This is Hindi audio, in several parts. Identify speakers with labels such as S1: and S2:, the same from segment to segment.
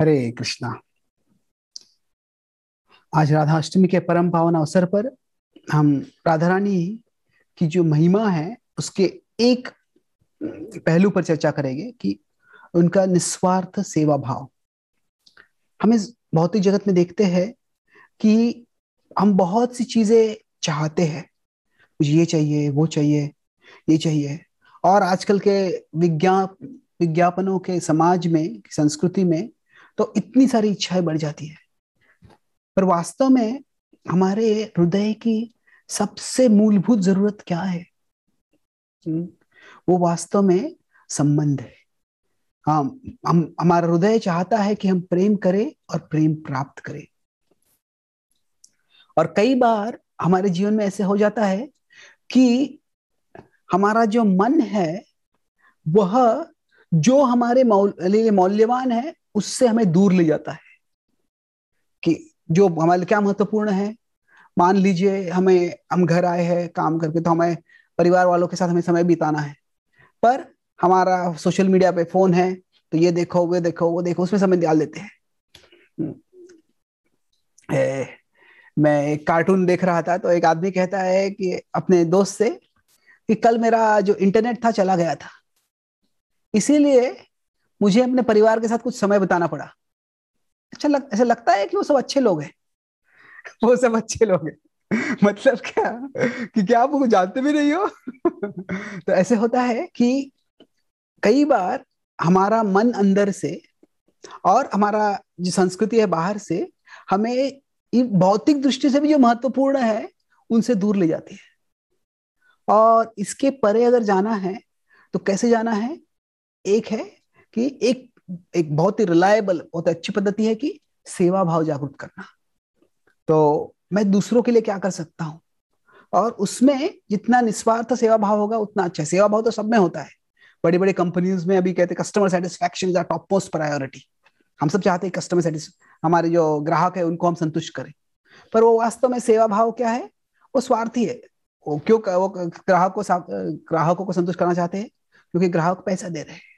S1: हरे कृष्णा आज अष्टमी के परम पावन अवसर पर हम राधा रानी की जो महिमा है उसके एक पहलू पर चर्चा करेंगे कि उनका निस्वार्थ सेवा भाव हम इस भौतिक जगत में देखते हैं कि हम बहुत सी चीजें चाहते हैं मुझे ये चाहिए वो चाहिए ये चाहिए और आजकल के विज्ञान विज्ञापनों के समाज में संस्कृति में तो इतनी सारी इच्छाएं बढ़ जाती है पर वास्तव में हमारे हृदय की सबसे मूलभूत जरूरत क्या है हम्म, वो वास्तव में संबंध है हाँ हम हमारा हृदय चाहता है कि हम प्रेम करें और प्रेम प्राप्त करें और कई बार हमारे जीवन में ऐसे हो जाता है कि हमारा जो मन है वह जो हमारे मौल मौल्यवान है उससे हमें दूर ले जाता है कि जो हमारे लिए क्या महत्वपूर्ण है मान लीजिए हमें हम घर आए हैं काम करके तो हमें परिवार वालों के साथ हमें समय बिताना है पर हमारा सोशल मीडिया पे फोन है तो ये देखो वे देखो वो देखो उसमें समय डाल देते हैं हम्म। मैं एक कार्टून देख रहा था तो एक आदमी कहता है कि अपने दोस्त से कि कल मेरा जो इंटरनेट था चला गया था इसीलिए मुझे अपने परिवार के साथ कुछ समय बताना पड़ा अच्छा लग, ऐसा लगता है कि वो सब अच्छे लोग हैं वो सब अच्छे लोग हैं मतलब क्या कि क्या आप उनको जानते भी नहीं हो तो ऐसे होता है कि कई बार हमारा मन अंदर से और हमारा जो संस्कृति है बाहर से हमें भौतिक दृष्टि से भी जो महत्वपूर्ण है उनसे दूर ले जाती है और इसके परे अगर जाना है तो कैसे जाना है एक है कि एक एक बहुत ही रिलायबल बहुत अच्छी पद्धति है कि सेवा भाव जागरूक करना तो मैं दूसरों के लिए क्या कर सकता हूं और उसमें जितना निस्वार्थ सेवा भाव होगा उतना अच्छा सेवा भाव तो सब में होता है बड़ी बड़ी कंपनीज में अभी कहते हैं customer satisfaction is top most priority हम सब चाहते हैं कस्टमर सेटिस हमारे जो ग्राहक है उनको हम संतुष्ट करें पर वो वास्तव में सेवा भाव क्या है वो स्वार्थी है वो क्यों वो ग्राहक को ग्राहकों को संतुष्ट करना चाहते हैं क्योंकि ग्राहक पैसा दे रहे हैं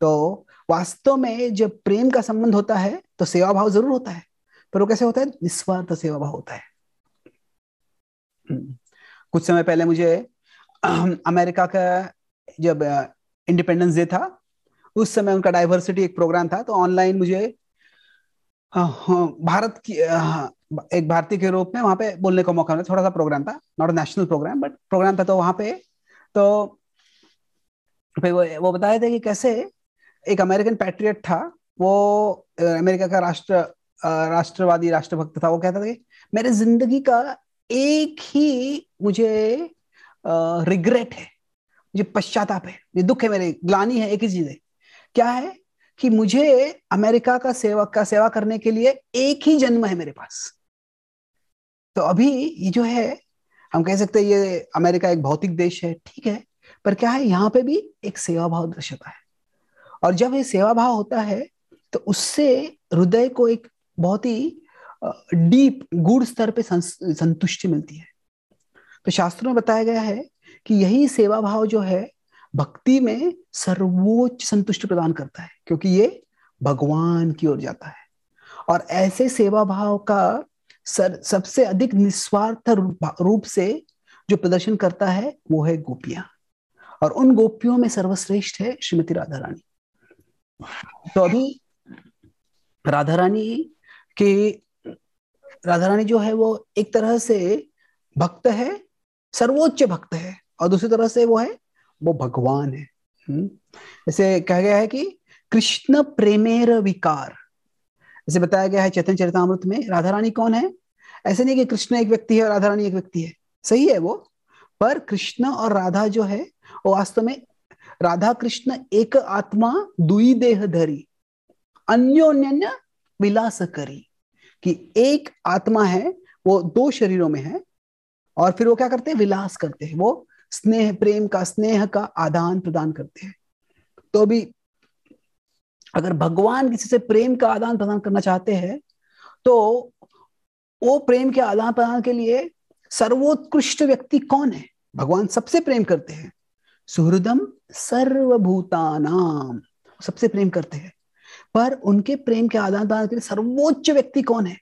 S1: तो वास्तव में जब प्रेम का संबंध होता है तो सेवा भाव जरूर होता है पर वो कैसे होता है निस्वार्थ सेवा भाव होता है हम्म। कुछ समय पहले मुझे अमेरिका का जब इंडिपेंडेंस डे था उस समय उनका डाइवर्सिटी एक प्रोग्राम था तो ऑनलाइन मुझे भारत की एक भारतीय के रूप में वहां पे बोलने का मौका मिला थोड़ा सा प्रोग्राम था not national programme but programme था तो वहां पे तो फिर वो वो बताए थे कि कैसे एक अमेरिकन पैट्रियट था वो अमेरिका का राष्ट्र राष्ट्रवादी राष्ट्रभक्त था वो कहता था कि मेरे जिंदगी का एक ही मुझे रिग्रेट है मुझे पश्चाताप है मुझे दुख है मेरे ग्लानी है एक ही चीज है क्या है कि मुझे अमेरिका का सेवक का सेवा करने के लिए एक ही जन्म है मेरे पास तो अभी ये जो है हम कह सकते हैं ये अमेरिका एक भौतिक देश है ठीक है पर क्या है यहाँ पे भी एक सेवा भाव दर्शाता है और जब ये सेवा भाव होता है तो उससे हृदय को एक बहुत ही डीप गुड़ स्तर पे संतुष्टि मिलती है तो शास्त्रों में बताया गया है कि यही सेवा भाव जो है भक्ति में सर्वोच्च संतुष्टि प्रदान करता है क्योंकि ये भगवान की ओर जाता है और ऐसे सेवा भाव का सर सबसे अधिक निस्वार्थ रूप से जो प्रदर्शन करता है वो है गोपियां और उन गोपियों में सर्वश्रेष्ठ है श्रीमती राधा रानी तो अभी राधा रानी के राधा रानी जो है वो एक तरह से भक्त है सर्वोच्च भक्त है और दूसरी तरह से वो है वो भगवान है हम्म। जैसे कहा गया है कि कृष्ण प्रेमेर विकार जैसे बताया गया है चैतन्य चरितमृत में राधा रानी कौन है ऐसे नहीं कि कृष्ण एक व्यक्ति है और राधा रानी एक व्यक्ति है सही है वो पर कृष्ण और राधा जो है वो वास्तव में राधा कृष्ण एक आत्मा दुई देह धरी अन्योन्य विलास करी कि एक आत्मा है वो दो शरीरों में है और फिर वो क्या करते हैं विलास करते हैं वो स्नेह प्रेम का स्नेह का आदान प्रदान करते हैं तो अभी अगर भगवान किसी से प्रेम का आदान प्रदान करना चाहते हैं तो वो प्रेम के आदान प्रदान के लिए सर्वोत्कृष्ट व्यक्ति कौन है भगवान सबसे प्रेम करते हैं सुहृदम सर्वभूतानाम सबसे प्रेम करते हैं पर उनके प्रेम के आदान प्रदान के लिए सर्वोच्च व्यक्ति कौन है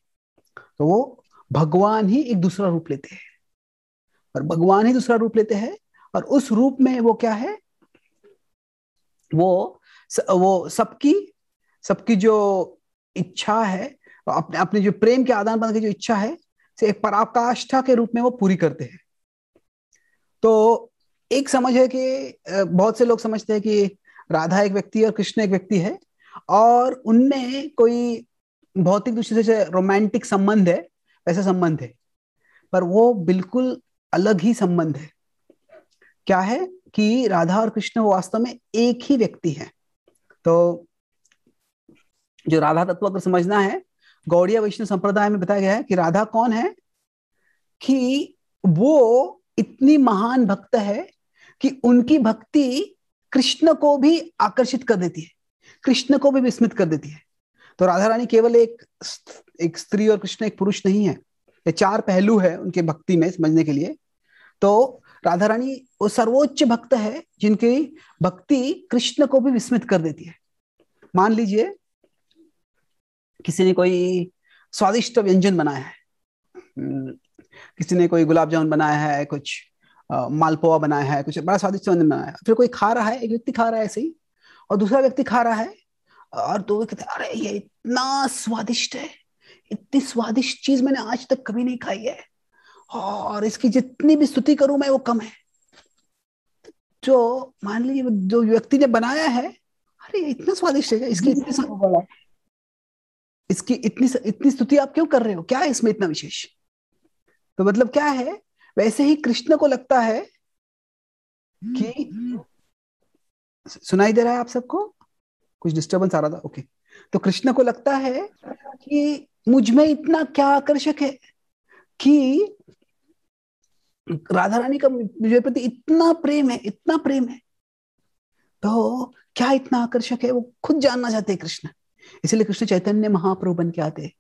S1: तो वो भगवान ही एक दूसरा रूप लेते हैं और भगवान ही दूसरा रूप लेते हैं और उस रूप में वो क्या है वो वो सबकी सबकी जो इच्छा है अपने अपने जो प्रेम के आदान प्रदान की जो इच्छा है से एक पराकाष्ठा के रूप में वो पूरी करते हैं तो एक समझ है कि बहुत से लोग समझते हैं कि राधा एक व्यक्ति और कृष्ण एक व्यक्ति है और उनमें कोई भौतिक दृष्टि से रोमांटिक संबंध है ऐसा संबंध है पर वो बिल्कुल अलग ही संबंध है क्या है कि राधा और कृष्ण वास्तव में एक ही व्यक्ति है तो जो राधा तत्व अगर समझना है गौड़िया वैष्णव संप्रदाय में बताया गया है कि राधा कौन है कि वो इतनी महान भक्त है कि उनकी भक्ति कृष्ण को भी आकर्षित कर देती है कृष्ण को भी विस्मित कर देती है तो राधा रानी केवल एक एक स्त्री और कृष्ण एक पुरुष नहीं है ये चार पहलू है उनके भक्ति में समझने के लिए तो राधा रानी वो सर्वोच्च भक्त है जिनकी भक्ति कृष्ण को भी विस्मित कर देती है मान लीजिए किसी ने कोई स्वादिष्ट व्यंजन बनाया है हम्म, किसी ने कोई गुलाब जामुन बनाया है कुछ मालपोआ बनाया है कुछ बड़ा स्वादिष्ट व्यंजन बनाया है फिर कोई खा रहा है एक व्यक्ति खा रहा है ऐसे ही और दूसरा व्यक्ति खा रहा है और दो तो व्यक्ति अरे ये इतना स्वादिष्ट है इतनी स्वादिष्ट चीज मैंने आज तक कभी नहीं खाई है और इसकी जितनी भी स्तुति करूं मैं वो कम है जो मान लीजिए जो व्यक्ति ने बनाया है अरे इतना स्वादिष्ट है इसकी इतनी इसकी इतनी इतनी स्तुति आप क्यों कर रहे हो क्या है इसमें इतना विशेष तो मतलब क्या है वैसे ही कृष्ण को लगता है हम्म, कि हम्म। सुनाई दे रहा है आप सबको कुछ डिस्टर्बेंस आ रहा था ओके तो कृष्ण को लगता है कि मुझ में इतना क्या आकर्षक है कि राधा रानी का मुझे प्रति इतना प्रेम है इतना प्रेम है तो क्या इतना आकर्षक है वो खुद जानना चाहते हैं कृष्ण इसलिए कृष्ण चैतन्य महाप्रभु बन के आते हैं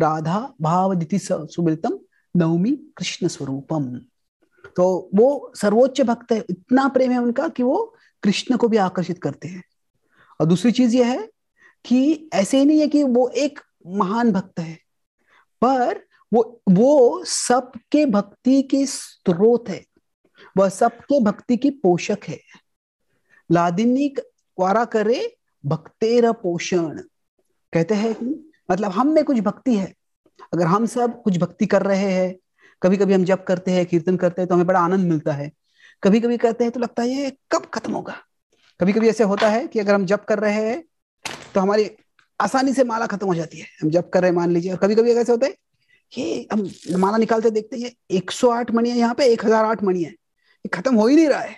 S1: राधा भाव दिति सुमिलतम नवमी कृष्ण स्वरूपम तो वो सर्वोच्च भक्त है इतना प्रेम है उनका कि वो कृष्ण को भी आकर्षित करते हैं और दूसरी चीज यह है कि ऐसे ही नहीं है कि वो एक महान भक्त है पर वो वो सबके भक्ति की स्रोत है वह सबके भक्ति की पोषक है लादिनी क्वारा करे भक्तेर पोषण कहते हैं कि मतलब हम में कुछ भक्ति है अगर हम सब कुछ भक्ति कर रहे हैं कभी कभी हम जप करते हैं कीर्तन करते हैं तो हमें बड़ा आनंद मिलता है कभी कभी करते हैं तो लगता है ये कब खत्म होगा कभी कभी ऐसे होता है कि अगर हम जप कर रहे हैं तो हमारी आसानी से माला खत्म हो जाती है हम जप कर रहे हैं मान लीजिए और कभी कभी ऐसे होता है ये हम माला निकालते देखते हैं एक सौ आठ मणि है यहाँ पे एक हजार आठ मणि है ये खत्म हो ही नहीं रहा है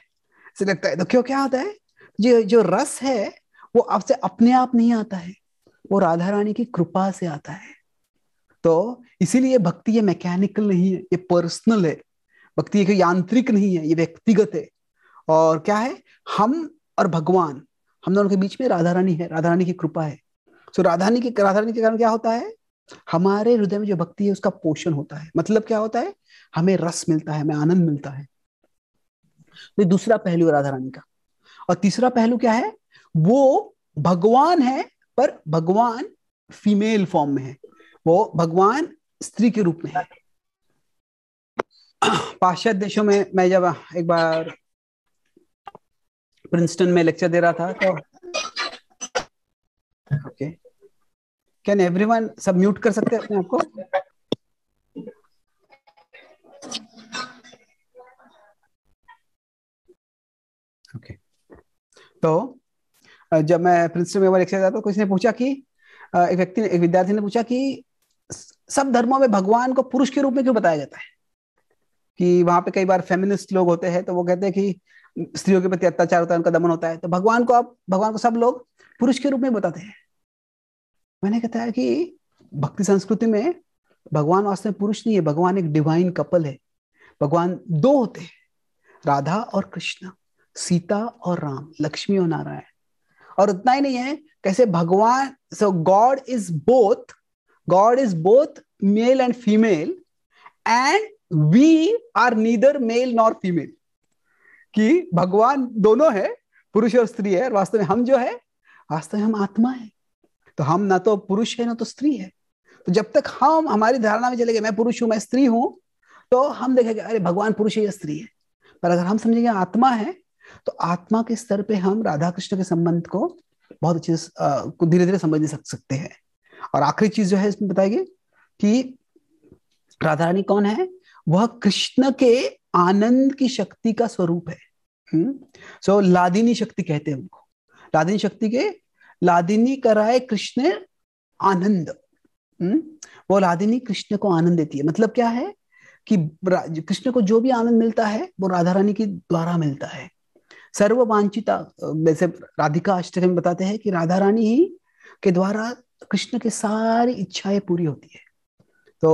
S1: ऐसे लगता है तो क्यों क्या होता है जो जो रस है वो आपसे अपने आप नहीं आता है वो राधा रानी की कृपा से आता है तो इसीलिए भक्ति ये मैकेनिकल नहीं है ये पर्सनल है भक्ति एक यांत्रिक नहीं है ये व्यक्तिगत है और क्या है हम और भगवान हम दोनों के बीच में राधा रानी है राधा रानी की कृपा है सो so, राधा रानी की राधा रानी के कारण क्या होता है हमारे हृदय में जो भक्ति है उसका पोषण होता है मतलब क्या होता है हमें रस मिलता है हमें आनंद मिलता है तो दूसरा पहलू राधा रानी का और तीसरा पहलू क्या है वो भगवान है पर भगवान फीमेल फॉर्म में है वो भगवान स्त्री के रूप में है पाश्चात्य देशों में मैं जब एक बार प्रिंसटन में लेक्चर दे रहा था तो ओके कैन एवरीवन सब म्यूट कर सकते हैं अपने आपको ओके तो जब मैं प्रिंसटन में लेक्चर दे रहा था तो किसी ने पूछा कि एक व्यक्ति ने एक विद्यार्थी ने पूछा कि सब धर्मों में भगवान को पुरुष के रूप में क्यों बताया जाता है कि वहां पे कई बार फेमिनिस्ट लोग होते हैं तो वो कहते हैं कि स्त्रियों के प्रति अत्याचार होता है उनका दमन होता है तो भगवान को आप भगवान को सब लोग पुरुष के रूप में बताते हैं मैंने कहता है कि भक्ति संस्कृति में भगवान वास्तव में पुरुष नहीं है भगवान एक डिवाइन कपल है भगवान दो होते हैं राधा और कृष्ण सीता और राम लक्ष्मी और नारायण और उतना ही नहीं है कैसे भगवान so God is both God is both male and female, and we are neither male nor female. कि भगवान दोनों है पुरुष और स्त्री है वास्तव में हम जो है वास्तव में हम आत्मा है तो हम ना तो पुरुष है ना तो स्त्री है तो जब तक हम हमारी धारणा में चले गए मैं पुरुष हूं मैं स्त्री हूं तो हम देखेंगे अरे भगवान पुरुष है या स्त्री है पर अगर हम समझेंगे आत्मा है तो आत्मा के स्तर पे हम राधा कृष्ण के संबंध को बहुत अच्छे से धीरे धीरे समझ सक सकते हैं और आखिरी चीज जो है इसमें बताइए कि राधा रानी कौन है वह कृष्ण के आनंद की शक्ति का स्वरूप है सो हम्म? so, लादिनी शक्ति कहते हैं उनको लादिनी शक्ति के लादिनी कराए कृष्ण आनंद हम्म? वो लादिनी कृष्ण को आनंद देती है मतलब क्या है कि कृष्ण को जो भी आनंद मिलता है वो राधा रानी के द्वारा मिलता है सर्व जैसे राधिका अष्टक में बताते हैं कि राधा रानी ही के द्वारा कृष्ण की सारी इच्छाएं पूरी होती है तो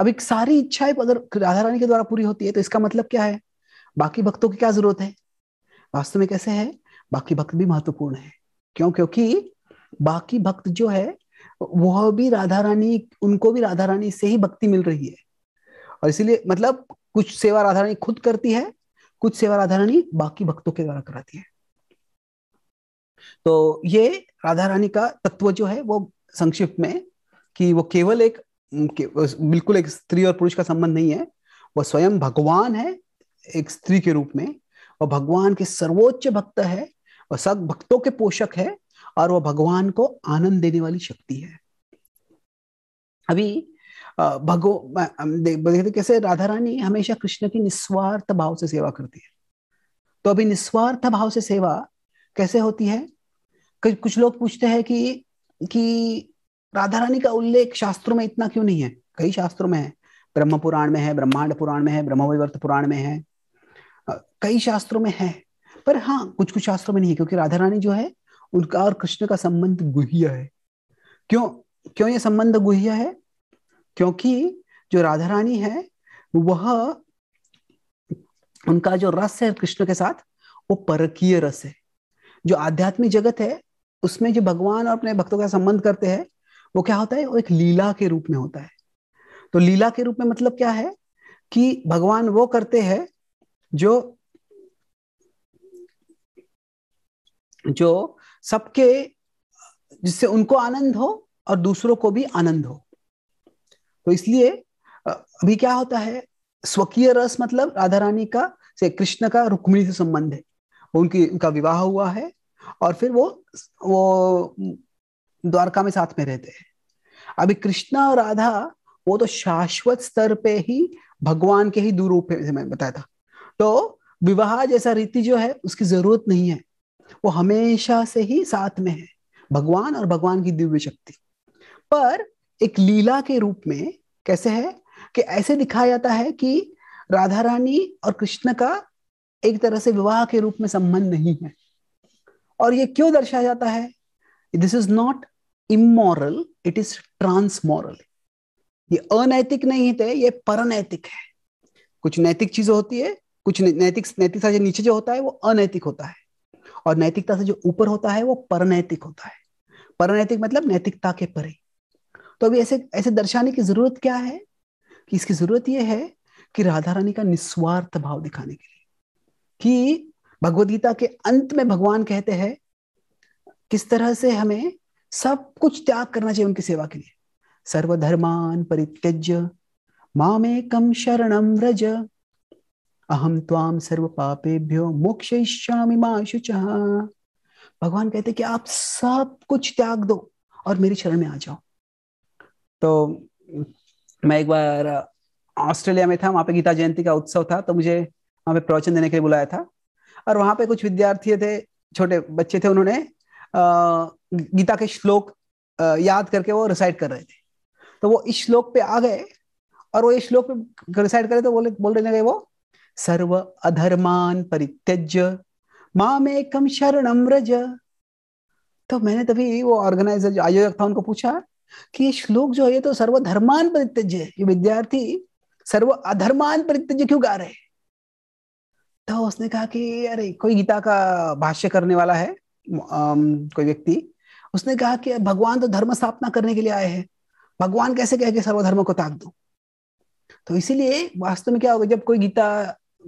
S1: अब एक सारी इच्छाएं अगर राधा रानी के द्वारा पूरी होती है तो इसका मतलब क्या है बाकी भक्तों की क्या जरूरत है वास्तव में कैसे है बाकी भक्त भी महत्वपूर्ण है क्यों क्योंकि बाकी भक्त जो है वह भी राधा रानी उनको भी राधा रानी से ही भक्ति मिल रही है और इसीलिए मतलब कुछ सेवा राधा रानी खुद करती है कुछ सेवा राधा रानी बाकी भक्तों के द्वारा कराती है तो ये राधा रानी का तत्व जो है वो संक्षिप्त में कि वो केवल एक के, बिल्कुल एक स्त्री और पुरुष का संबंध नहीं है वह स्वयं भगवान है एक स्त्री के रूप में वह भगवान के सर्वोच्च भक्त है वह सब भक्तों के पोषक है और वह भगवान को आनंद देने वाली शक्ति है अभी भगो देखते कैसे राधा रानी हमेशा कृष्ण की निस्वार्थ भाव से सेवा करती है तो अभी निस्वार्थ भाव से सेवा कैसे होती है कुछ लोग पूछते हैं कि कि राधा रानी का उल्लेख शास्त्रों में इतना क्यों नहीं है कई शास्त्रों में है ब्रह्म पुराण में है ब्रह्मांड पुराण में है ब्रह्मवैवर्त पुराण में है कई शास्त्रों में है पर हाँ कुछ कुछ शास्त्रों में नहीं है क्योंकि राधा रानी जो है उनका और कृष्ण का संबंध गुह्य है क्यों क्यों ये संबंध गुह्य है क्योंकि जो राधा रानी है वह उनका जो रस है कृष्ण के साथ वो परकीय रस है जो आध्यात्मिक जगत है उसमें जो भगवान और अपने भक्तों का संबंध करते हैं वो क्या होता है वो एक लीला के रूप में होता है तो लीला के रूप में मतलब क्या है कि भगवान वो करते हैं जो जो सबके जिससे उनको आनंद हो और दूसरों को भी आनंद हो तो इसलिए अभी क्या होता है स्वकीय रस मतलब राधा रानी का से कृष्ण का रुक्मिणी से संबंध है उनकी उनका विवाह हुआ है और फिर वो वो द्वारका में साथ में रहते हैं अभी कृष्णा और राधा वो तो शाश्वत स्तर पे ही भगवान के ही दूरूप मैंने बताया था तो विवाह जैसा रीति जो है उसकी जरूरत नहीं है वो हमेशा से ही साथ में है भगवान और भगवान की दिव्य शक्ति पर एक लीला के रूप में कैसे है कि ऐसे दिखाया जाता है कि राधा रानी और कृष्ण का एक तरह से विवाह के रूप में संबंध नहीं है और ये क्यों दर्शाया जाता है this is not immoral it is transmoral ये अनैतिक नहीं थे ये परनैतिक है कुछ नैतिक चीज होती है कुछ नैतिक नैतिकता से नीचे जो होता है वो अनैतिक होता है और नैतिकता से जो ऊपर होता है वो परनैतिक होता है परनैतिक मतलब नैतिकता के परे तो अभी ऐसे ऐसे दर्शाने की जरूरत क्या है कि इसकी जरूरत यह है कि राधा रानी का निस्वार्थ भाव दिखाने के लिए कि भगवदगीता के अंत में भगवान कहते हैं किस तरह से हमें सब कुछ त्याग करना चाहिए उनकी सेवा के लिए सर्वधर्मान परित्यज मामेकम शरणम व्रज अहम त्वाम सर्व पापेभ्यो मोक्षयिष्यामि मा शुचः भगवान कहते कि आप सब कुछ त्याग दो और मेरी शरण में आ जाओ तो मैं एक बार ऑस्ट्रेलिया में था वहां पे गीता जयंती का उत्सव था तो मुझे वहां पे प्रवचन देने के लिए बुलाया था और वहां पे कुछ विद्यार्थी थे छोटे बच्चे थे उन्होंने गीता के श्लोक याद करके वो रिसाइट कर रहे थे तो वो इस श्लोक पे आ गए और वो इस श्लोक पे रिसाइट करे तो बोले बोल रहे वो सर्व अधर्मान परित्यज्य में कम शरणम रज तो मैंने तभी वो ऑर्गेनाइजर जो आयोजक था उनको पूछा कि ये श्लोक जो है तो सर्वधर्मान परित्यज है ये विद्यार्थी सर्व अधर्मान परित्यज क्यों गा रहे हैं तो उसने कहा कि अरे कोई गीता का भाष्य करने वाला है आम, कोई व्यक्ति उसने कहा कि भगवान तो धर्म स्थापना करने के लिए आए हैं भगवान कैसे कहे के सर्वधर्म को ताक दो तो इसीलिए वास्तव में क्या होगा जब कोई गीता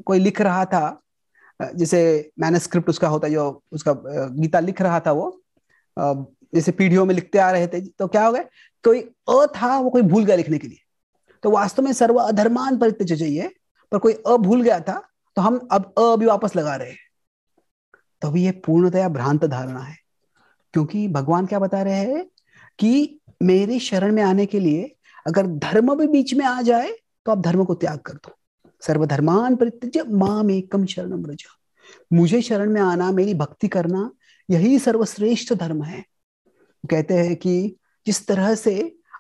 S1: कोई लिख रहा था जैसे मैनस्क्रिप्ट उसका होता जो उसका गीता लिख रहा था वो जैसे पीढ़ियों में लिखते आ रहे थे तो क्या हो गए कोई अ था वो कोई भूल गया लिखने के लिए तो वास्तव में सर्व अधर्मान परित्य चाहिए पर कोई अ भूल गया था तो हम अब अ अभी वापस लगा रहे हैं तो अभी ये पूर्णतया भ्रांत धारणा है क्योंकि भगवान क्या बता रहे हैं कि मेरी शरण में आने के लिए अगर धर्म भी बीच में आ जाए तो आप धर्म को त्याग कर दो सर्वधर्मान परित्यज माम एकम शरण मुझे शरण में आना मेरी भक्ति करना यही सर्वश्रेष्ठ धर्म है कहते हैं कि जिस तरह से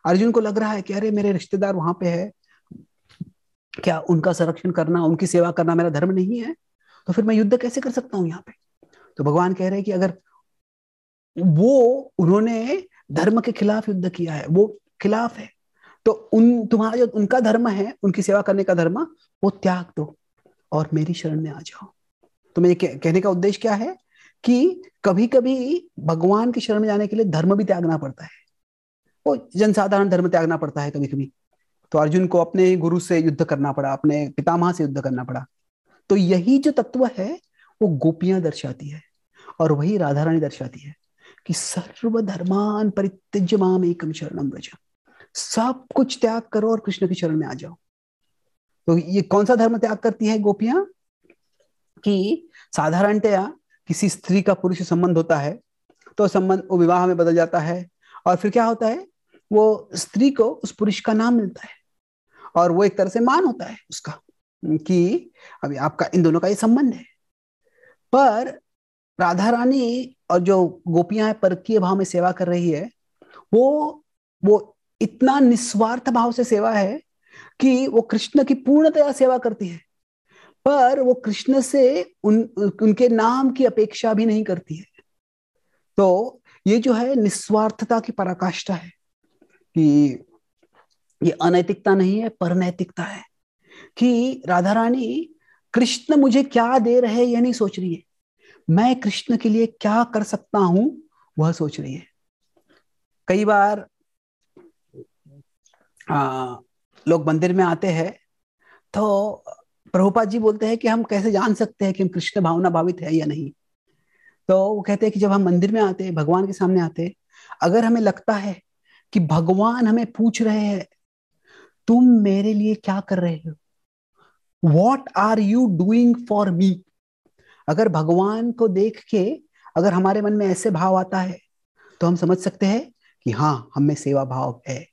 S1: अर्जुन को लग रहा है कि अरे मेरे रिश्तेदार वहां पे है क्या उनका संरक्षण करना उनकी सेवा करना मेरा धर्म नहीं है तो फिर मैं युद्ध कैसे कर सकता हूं यहाँ पे तो भगवान कह रहे हैं कि अगर वो उन्होंने धर्म के खिलाफ युद्ध किया है वो खिलाफ है तो उन तुम्हारा जो उनका धर्म है उनकी सेवा करने का धर्म वो त्याग दो और मेरी शरण में आ जाओ तो मेरे कहने का उद्देश्य क्या है कि कभी कभी भगवान की शरण में जाने के लिए धर्म भी त्यागना पड़ता है वो जनसाधारण धर्म त्यागना पड़ता है कभी कभी तो अर्जुन को अपने गुरु से युद्ध करना पड़ा अपने पितामह से युद्ध करना पड़ा तो यही जो तत्व है वो गोपियां दर्शाती है और वही राधा रानी दर्शाती है कि सर्वधर्मान परित्यज माम एकम शरणम रजा सब कुछ त्याग करो और कृष्ण के शरण में आ जाओ तो ये कौन सा धर्म त्याग करती है गोपियां कि साधारणतया किसी स्त्री का पुरुष संबंध होता है तो संबंध वो विवाह में बदल जाता है और फिर क्या होता है वो स्त्री को उस पुरुष का नाम मिलता है और वो एक तरह से मान होता है उसका कि अभी आपका इन दोनों का ये संबंध है पर राधा रानी और जो गोपियां हैं परकीय भाव में सेवा कर रही है वो वो इतना निस्वार्थ भाव से सेवा है कि वो कृष्ण की पूर्णतया सेवा करती है पर वो कृष्ण से उन उनके नाम की अपेक्षा भी नहीं करती है तो ये जो है निस्वार्थता की पराकाष्ठा है कि ये अनैतिकता नहीं है पर नैतिकता है कि राधा रानी कृष्ण मुझे क्या दे रहे ये नहीं सोच रही है मैं कृष्ण के लिए क्या कर सकता हूं वह सोच रही है कई बार आ, लोग मंदिर में आते हैं तो प्रभुपाद जी बोलते हैं कि हम कैसे जान सकते हैं कि हम कृष्ण भावना भावित है या नहीं तो वो कहते हैं कि जब हम मंदिर में आते हैं भगवान के सामने आते हैं अगर हमें लगता है कि भगवान हमें पूछ रहे हैं तुम मेरे लिए क्या कर रहे हो what are you doing for me अगर भगवान को देख के अगर हमारे मन में ऐसे भाव आता है तो हम समझ सकते हैं कि हाँ हमें सेवा भाव है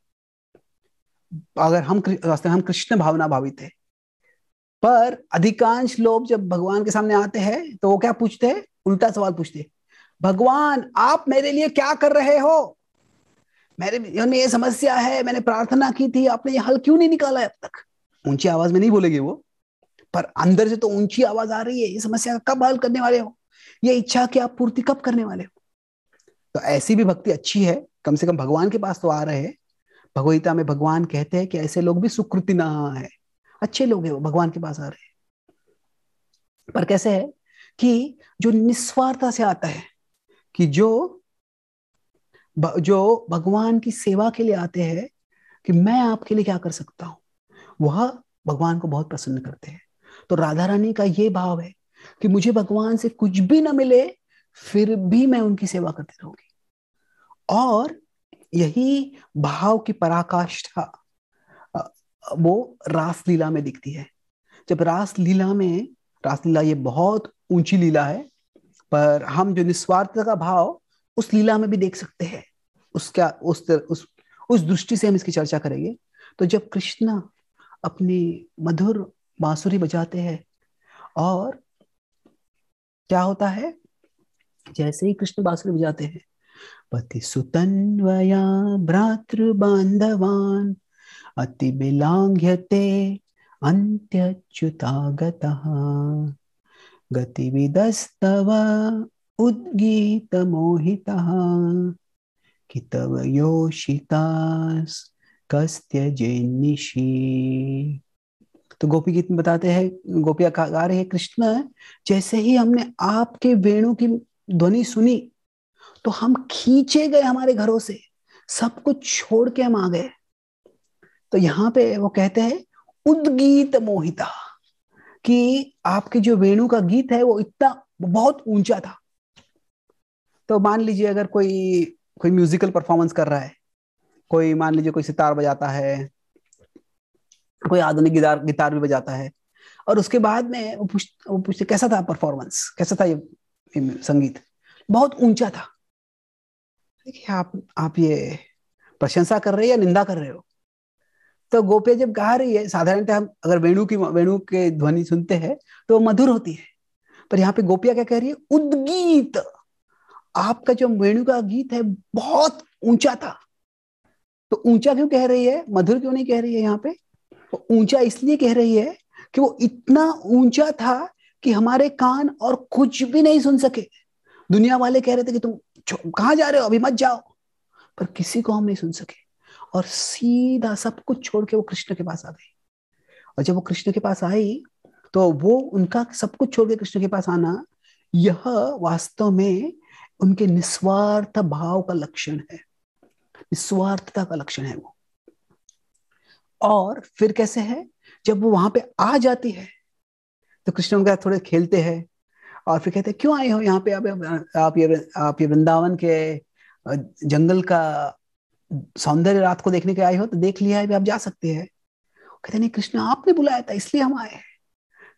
S1: अगर हम हम कृष्ण भावना भावित है पर अधिकांश लोग जब भगवान के सामने आते हैं तो वो क्या पूछते हैं उल्टा सवाल पूछते हैं भगवान आप मेरे लिए क्या कर रहे हो मेरे ये समस्या है मैंने प्रार्थना की थी आपने ये हल क्यों नहीं निकाला है अब तक ऊंची आवाज में नहीं बोलेगी वो पर अंदर से तो ऊंची आवाज आ रही है ये समस्या कब हल करने वाले हो ये इच्छा की आप पूर्ति कब करने वाले हो तो ऐसी भी भक्ति अच्छी है कम से कम भगवान के पास तो आ रहे हैं भगवदगीता में भगवान कहते हैं कि ऐसे लोग भी सुकृति न है अच्छे लोग है वो भगवान के पास आ रहे पर कैसे है कि जो निस्वार्थता से आता है कि जो जो भगवान की सेवा के लिए आते हैं कि मैं आपके लिए क्या कर सकता हूं वह भगवान को बहुत प्रसन्न करते हैं तो राधा रानी का ये भाव है कि मुझे भगवान से कुछ भी ना मिले फिर भी मैं उनकी सेवा करती रहूंगी और यही भाव की पराकाष्ठा वो रासलीला में दिखती है जब रासलीला में रासलीला ये बहुत ऊंची लीला है पर हम जो निस्वार्थ का भाव उस लीला में भी देख सकते हैं उसका उस तर, उस उस दृष्टि से हम इसकी चर्चा करेंगे तो जब कृष्णा अपनी मधुर बांसुरी बजाते हैं और क्या होता है जैसे ही कृष्ण बांसुरी बजाते हैं पति सुतन्वया भ्रातृ बांधवान अति बिलांघ्यते अन्त्यच्युतागतः गतिविदस्तव मोहिता कि तव योषितास तो गोपी गीत में बताते हैं गोपिया का गा रहे हैं कृष्ण जैसे ही हमने आपके वेणु की ध्वनि सुनी तो हम खींचे गए हमारे घरों से सब कुछ छोड़ के हम आ गए तो यहाँ पे वो कहते हैं उद्गीत मोहिता कि आपके जो वेणु का गीत है वो इतना बहुत ऊंचा था तो मान लीजिए अगर कोई कोई म्यूजिकल परफॉर्मेंस कर रहा है कोई मान लीजिए कोई सितार बजाता है कोई आधुनिक गिटार गिटार भी बजाता है और उसके बाद में वो पूछ वो पूछते कैसा था परफॉर्मेंस कैसा था ये संगीत बहुत ऊंचा था देखिए आप आप ये प्रशंसा कर रहे हो या निंदा कर रहे हो तो गोपिया जब गा रही है साधारणतः हम अगर वेणु की वेणु के ध्वनि सुनते हैं तो मधुर होती है पर यहाँ पे गोपिया क्या कह रही है उद्गीत आपका जो वेणु का गीत है बहुत ऊंचा था तो ऊंचा क्यों कह रही है मधुर क्यों नहीं कह रही है यहाँ पे तो ऊंचा इसलिए कह रही है कि वो इतना ऊंचा था कि हमारे कान और कुछ भी नहीं सुन सके दुनिया वाले कह रहे थे कि तुम कहाँ जा रहे हो अभी मत जाओ पर किसी को हम नहीं सुन सके और सीधा सब कुछ छोड़ के वो कृष्ण के पास आ गई और जब वो कृष्ण के पास आई तो वो उनका सब कुछ छोड़ के कृष्ण के पास आना यह वास्तव में उनके निस्वार्थ भाव का लक्षण है निस्वार्थता का लक्षण है वो और फिर कैसे है जब वो वहां पे आ जाती है तो कृष्ण उनका थोड़े खेलते हैं और फिर कहते हैं क्यों आए हो यहाँ पे आप ये आप ये वृंदावन के जंगल का सौंदर्य रात को देखने के आए हो तो देख लिया है आप जा सकते हैं कहते नहीं कृष्ण आपने बुलाया था इसलिए हम आए हैं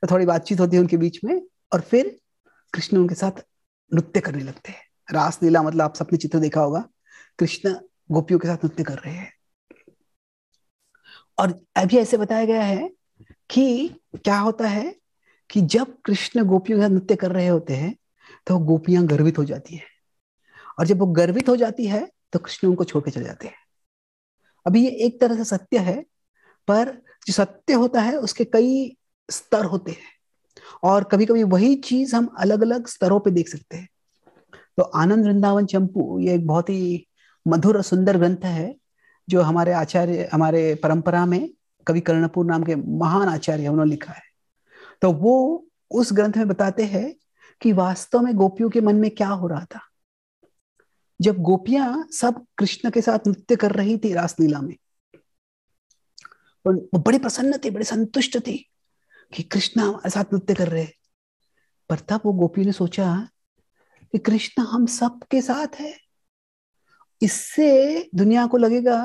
S1: तो थोड़ी बातचीत होती है उनके बीच में और फिर कृष्ण उनके साथ नृत्य करने लगते हैं रासलीला मतलब आप सबने चित्र देखा होगा कृष्ण गोपियों के साथ नृत्य कर रहे हैं और अभी ऐसे बताया गया है कि क्या होता है कि जब कृष्ण गोपियों के साथ नृत्य कर रहे होते हैं तो गोपियां गर्वित हो जाती है और जब वो गर्वित हो जाती है तो कृष्ण उनको छोड़ के चले जाते हैं अभी ये एक तरह से सत्य है पर जो सत्य होता है उसके कई स्तर होते हैं और कभी कभी वही चीज हम अलग अलग स्तरों पे देख सकते हैं तो आनंद वृंदावन चंपू ये एक बहुत ही मधुर और सुंदर ग्रंथ है जो हमारे आचार्य हमारे परंपरा में कवि कर्णपुर नाम के महान आचार्य उन्होंने लिखा है तो वो उस ग्रंथ में बताते हैं कि वास्तव में गोपियों के मन में क्या हो रहा था जब गोपियां सब कृष्ण के साथ नृत्य कर रही थी रासलीला में वो बड़ी प्रसन्न थी बड़ी संतुष्ट थी कि कृष्णा हमारे साथ नृत्य कर रहे पर तब वो गोपियों ने सोचा कि कृष्ण हम सब के साथ है इससे दुनिया को लगेगा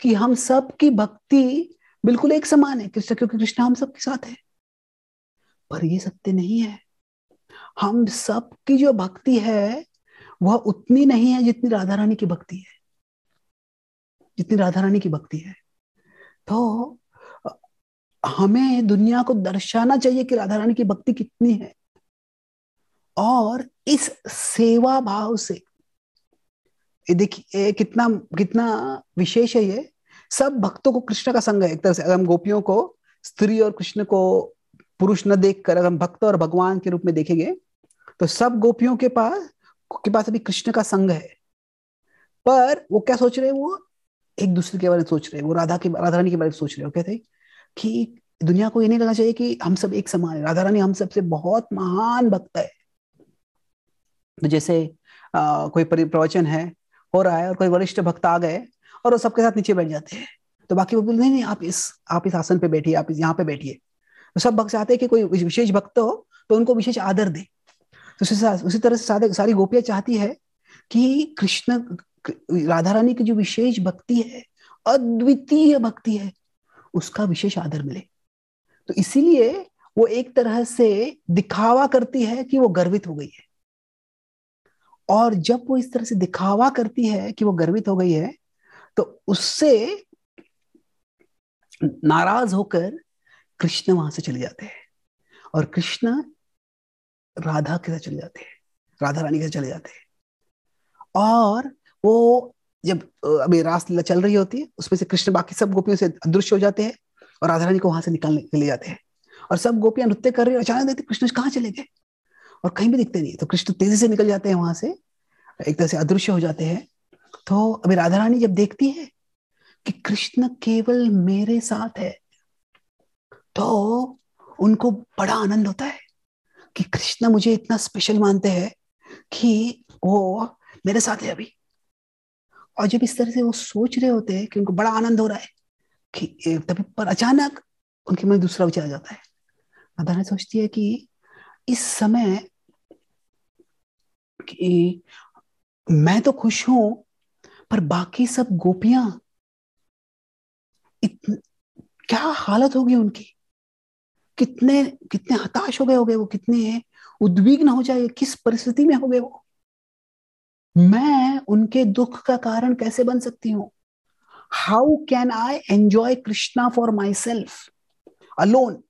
S1: कि हम सब की भक्ति बिल्कुल एक समान है कृष्ण क्योंकि कृष्ण हम सब के साथ है पर ये सत्य नहीं है हम सब की जो भक्ति है वह उतनी नहीं है जितनी राधा रानी की भक्ति है जितनी राधा रानी की भक्ति है तो हमें दुनिया को दर्शाना चाहिए कि राधा रानी की भक्ति कितनी है और इस सेवा भाव से देखिए कितना कितना विशेष है ये सब भक्तों को कृष्ण का संग है एक तरह से अगर हम गोपियों को स्त्री और कृष्ण को पुरुष न देखकर अगर हम भक्त और भगवान के रूप में देखेंगे तो सब गोपियों के पास के पास अभी कृष्ण का संग है पर वो क्या सोच रहे हैं वो एक दूसरे के बारे में सोच रहे हैं वो राधा के राधा रानी के बारे में सोच रहे हो कहते कि दुनिया को ये नहीं लगना चाहिए कि हम सब एक समान है राधा रानी हम सबसे बहुत महान भक्त है तो जैसे आ, कोई प्रवचन है हो रहा है और कोई वरिष्ठ भक्त आ गए और वो सबके साथ नीचे बैठ जाते हैं तो बाकी वो बोलते नहीं नहीं आप इस आप इस आसन पे बैठिए आप इस यहाँ पे बैठिए तो सब भक्त चाहते हैं कि कोई विशेष भक्त हो तो उनको विशेष आदर दे तो उसी उसी तरह से सारी गोपियां चाहती है कि कृष्ण राधा रानी की जो विशेष भक्ति है अद्वितीय भक्ति है उसका विशेष आदर मिले तो इसीलिए वो एक तरह से दिखावा करती है कि वो गर्वित हो गई है और जब वो इस तरह से दिखावा करती है कि वो गर्वित हो गई है तो उससे नाराज होकर कृष्ण वहां से चले जाते हैं और कृष्ण राधा के साथ चले जाते हैं राधा रानी के साथ चले जाते हैं और वो जब अभी रासलीला चल रही होती है उसमें से कृष्ण बाकी सब गोपियों से अदृश्य हो जाते हैं और राधा रानी को वहां से निकालने के लिए जाते हैं और सब गोपियां नृत्य कर रही है अचानक देखते कृष्ण कहाँ चले गए और कहीं भी दिखते नहीं तो कृष्ण तो तेजी से निकल जाते हैं वहां से एक तरह से अदृश्य हो जाते हैं तो अभी राधा रानी जब देखती है कि कृष्ण केवल मेरे साथ है तो उनको बड़ा आनंद होता है कि कृष्ण मुझे इतना स्पेशल मानते हैं कि वो मेरे साथ है अभी और जब इस तरह से वो सोच रहे होते हैं कि उनको बड़ा आनंद हो रहा है कि तभी पर अचानक उनके मन दूसरा विचार आ जाता है राधा रानी सोचती है कि इस समय कि मैं तो खुश हूं पर बाकी सब गोपियां क्या हालत होगी उनकी कितने कितने हताश हो गए हो गए वो कितने उद्विग्न हो जाए किस परिस्थिति में हो गए वो मैं उनके दुख का कारण कैसे बन सकती हूं how can I enjoy Krishna for myself alone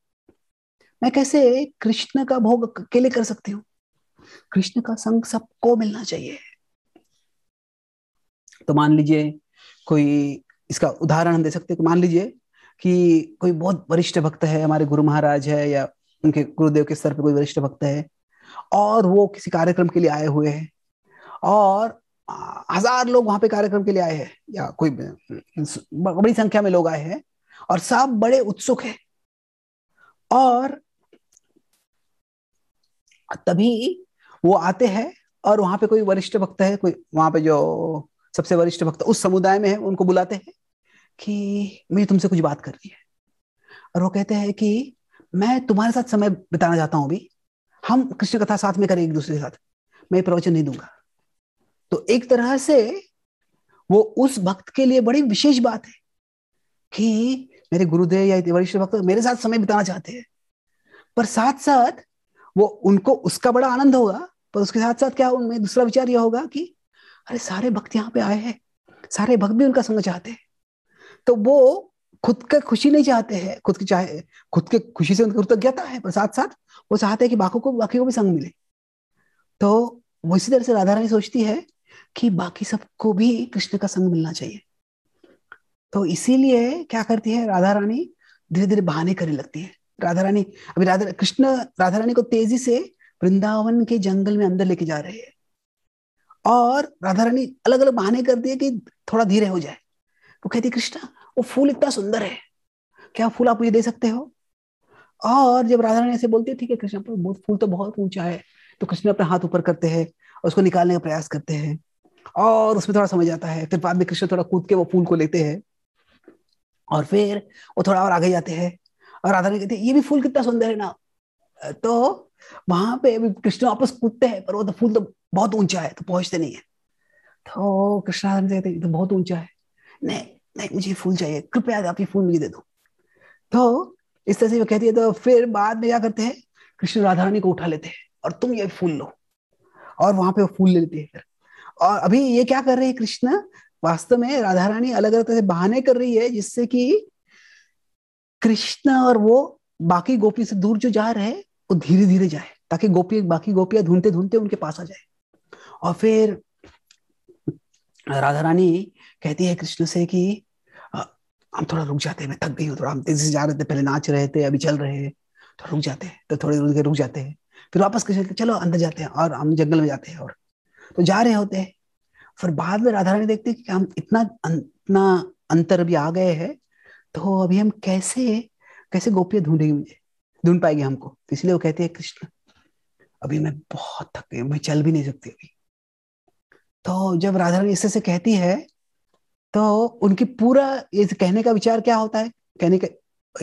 S1: मैं कैसे कृष्ण का भोग अकेले कर सकती हूँ कृष्ण का संग सबको मिलना चाहिए तो मान लीजिए कोई इसका उदाहरण हम दे सकते हैं मान लीजिए कि कोई बहुत वरिष्ठ भक्त है हमारे गुरु महाराज है या उनके गुरुदेव के स्तर पर कोई वरिष्ठ भक्त है और वो किसी कार्यक्रम के लिए आए हुए हैं और हजार लोग वहां पे कार्यक्रम के लिए आए हैं या कोई बड़ी संख्या में लोग आए हैं और सब बड़े उत्सुक हैं और तभी वो आते हैं और वहां पे कोई वरिष्ठ भक्त है कोई वहां पे जो सबसे वरिष्ठ भक्त उस समुदाय में है उनको बुलाते हैं कि मुझे तुमसे कुछ बात करनी है और वो कहते हैं कि मैं तुम्हारे साथ समय बिताना चाहता हूं अभी हम कृष्ण कथा साथ में करें एक दूसरे के साथ मैं प्रवचन नहीं दूंगा तो एक तरह से वो उस भक्त के लिए बड़ी विशेष बात है कि मेरे गुरुदेव या वरिष्ठ भक्त मेरे साथ समय बिताना चाहते हैं पर साथ साथ वो उनको उसका बड़ा आनंद होगा पर उसके साथ साथ क्या उनमें दूसरा विचार यह होगा कि अरे सारे भक्त यहाँ पे आए हैं सारे भक्त भी उनका संग चाहते हैं तो वो खुद के खुशी नहीं चाहते हैं खुद की चाहे खुद के खुशी से उनकी कृतज्ञता है पर साथ साथ वो चाहते हैं कि बाकी को बाकी को भी संग मिले तो वो इसी तरह से राधा रानी सोचती है कि बाकी सबको भी कृष्ण का संग मिलना चाहिए तो इसीलिए क्या करती है राधा रानी धीरे धीरे बहाने करने लगती है राधा रानी अभी राधा कृष्ण राधा रानी को तेजी से वृंदावन के जंगल में अंदर लेके जा रहे हैं और राधा रानी अलग अलग बहाने कर दिए कि थोड़ा धीरे हो जाए वो कहती कृष्णा वो फूल इतना सुंदर है क्या फूल आप मुझे दे सकते हो और जब राधा रानी ऐसे बोलती है ठीक है कृष्ण फूल तो बहुत ऊंचा है तो कृष्ण अपने हाथ ऊपर करते हैं और उसको निकालने का प्रयास करते हैं और उसमें थोड़ा समझ आता है फिर बाद में कृष्ण थोड़ा कूद के वो फूल को लेते हैं और फिर वो थोड़ा और आगे जाते हैं और राधा रानी कहती है ये भी फूल कितना सुंदर है ना तो वहां पे अभी कृष्ण वापस कूदते हैं पर वो तो फूल तो बहुत ऊंचा है तो पहुंचते नहीं है तो कृष्णा कहते तो बहुत ऊंचा है नहीं नहीं मुझे फूल चाहिए कृपया आप ये फूल मुझे दे दो तो इस तरह से वो कहती है तो फिर बाद में क्या करते हैं कृष्ण राधा रानी को उठा लेते हैं और तुम ये फूल लो और वहां पे वो फूल ले लेती है फिर और अभी ये क्या कर रही है कृष्ण वास्तव में राधा रानी अलग अलग तरह से बहाने कर रही है जिससे कि कृष्ण और वो बाकी गोपी से दूर जो जा रहे वो धीरे धीरे जाए ताकि गोपी बाकी गोपियां ढूंढते ढूंढते उनके पास आ जाए और फिर राधा रानी कहती है कृष्ण से कि हम थोड़ा रुक जाते हैं मैं थक गई हूँ थोड़ा हम तेजी से जा रहे थे पहले नाच रहे थे अभी चल रहे हैं तो रुक जाते हैं तो थोड़ी देर रुक जाते हैं फिर वापस कृष्ण चलो अंदर जाते हैं और हम जंगल में जाते हैं और तो जा रहे होते हैं फिर बाद में राधा रानी देखते हैं कि हम इतना अं, इतना अंतर भी आ गए हैं तो अभी हम कैसे कैसे गोपियां ढूंढेंगे मुझे ढूंढ पाएगी हमको तो इसलिए वो कहती है कृष्ण अभी मैं बहुत थक गई मैं चल भी नहीं सकती अभी तो जब राधा रानी इससे से कहती है तो उनकी पूरा इस कहने का विचार क्या होता है कहने का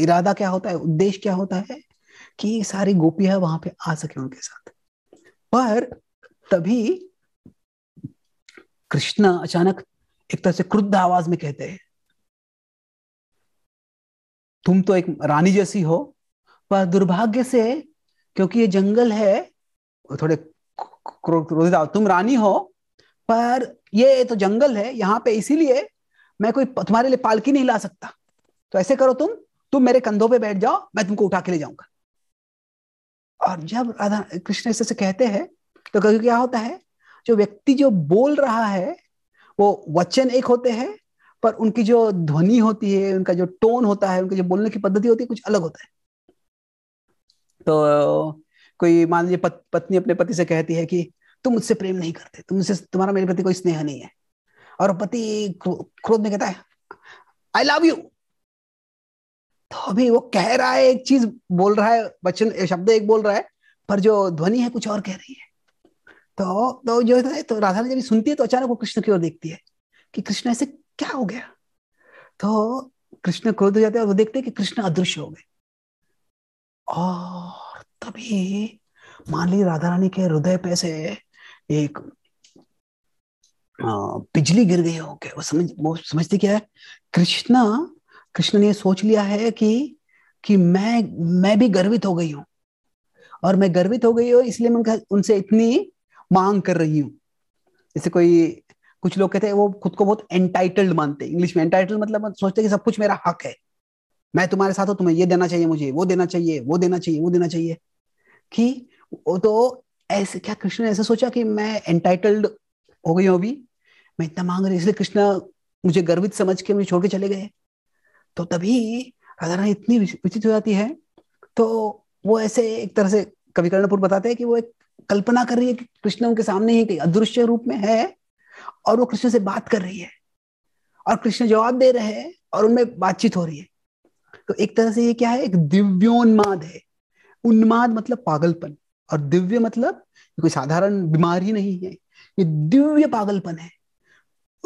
S1: इरादा क्या होता है उद्देश्य क्या होता है कि सारी गोपियां वहां पे आ सके उनके साथ पर तभी कृष्णा अचानक एक तरह से क्रुद्ध आवाज में कहते हैं तुम तो एक रानी जैसी हो पर दुर्भाग्य से क्योंकि ये जंगल है थोड़े क्रोधित आओ तुम रानी हो पर ये तो जंगल है यहाँ पे इसीलिए मैं कोई तुम्हारे लिए पालकी नहीं ला सकता तो ऐसे करो तुम तुम मेरे कंधों पे बैठ जाओ मैं तुमको उठा के ले जाऊंगा और जब राधा कृष्ण ऐसे कहते हैं तो कभी क्या होता है जो व्यक्ति जो बोल रहा है वो वचन एक होते हैं पर उनकी जो ध्वनि होती है उनका जो टोन होता है उनकी जो बोलने की पद्धति होती है कुछ अलग होता है तो कोई मान लीजिए पत, पत्नी अपने पति से कहती है कि तुम मुझसे प्रेम नहीं करते तुमसे तुम्हारा मेरे प्रति कोई स्नेह नहीं है और पति क्रोध में कहता है आई लव यू तो अभी वो कह रहा है एक चीज बोल रहा है वचन शब्द एक बोल रहा है पर जो ध्वनि है कुछ और कह रही है तो तो जो है तो राधा ने जब सुनती है तो अचानक वो कृष्ण की ओर देखती है कि कृष्ण ऐसे क्या हो गया तो कृष्ण क्रोध हो जाते हैं और वो देखते हैं कि कृष्ण अदृश्य हो गए और तभी मान ली राधा रानी के हृदय पे से एक हाँ, बिजली गिर गई होगी वो समझ वो समझते क्या है कृष्णा कृष्ण ने सोच लिया है कि कि मैं मैं भी गर्वित हो गई हूँ और मैं गर्वित हो गई हूँ इसलिए मैं उनसे इतनी मांग कर रही हूँ जैसे कोई कुछ लोग कहते हैं वो खुद को बहुत एंटाइटल्ड मानते हैं इंग्लिश में एंटाइटल्ड मतलब सोचते हैं कि सब कुछ मेरा हक है मैं तुम्हारे साथ हूं तुम्हें ये देना चाहिए मुझे वो देना चाहिए वो देना चाहिए वो देना चाहिए कि वो तो ऐसे क्या कृष्ण ने ऐसा सोचा कि मैं एंटाइटल्ड हो गई हूं अभी मैं इतना मांग रही इसलिए कृष्ण मुझे गर्वित समझ के मुझे छोड़ के चले गए तो तभी राधा इतनी विचित हो जाती है तो वो ऐसे एक तरह से कवि कर्णपुर बताते हैं कि वो एक कल्पना कर रही है कि कृष्ण उनके सामने ही कहीं अदृश्य रूप में है और वो कृष्ण से बात कर रही है और कृष्ण जवाब दे रहे हैं और उनमें बातचीत हो रही है तो एक तरह से ये क्या है एक दिव्योन्माद है उन्माद मतलब पागलपन और दिव्य मतलब कोई साधारण बीमारी नहीं है ये दिव्य पागलपन है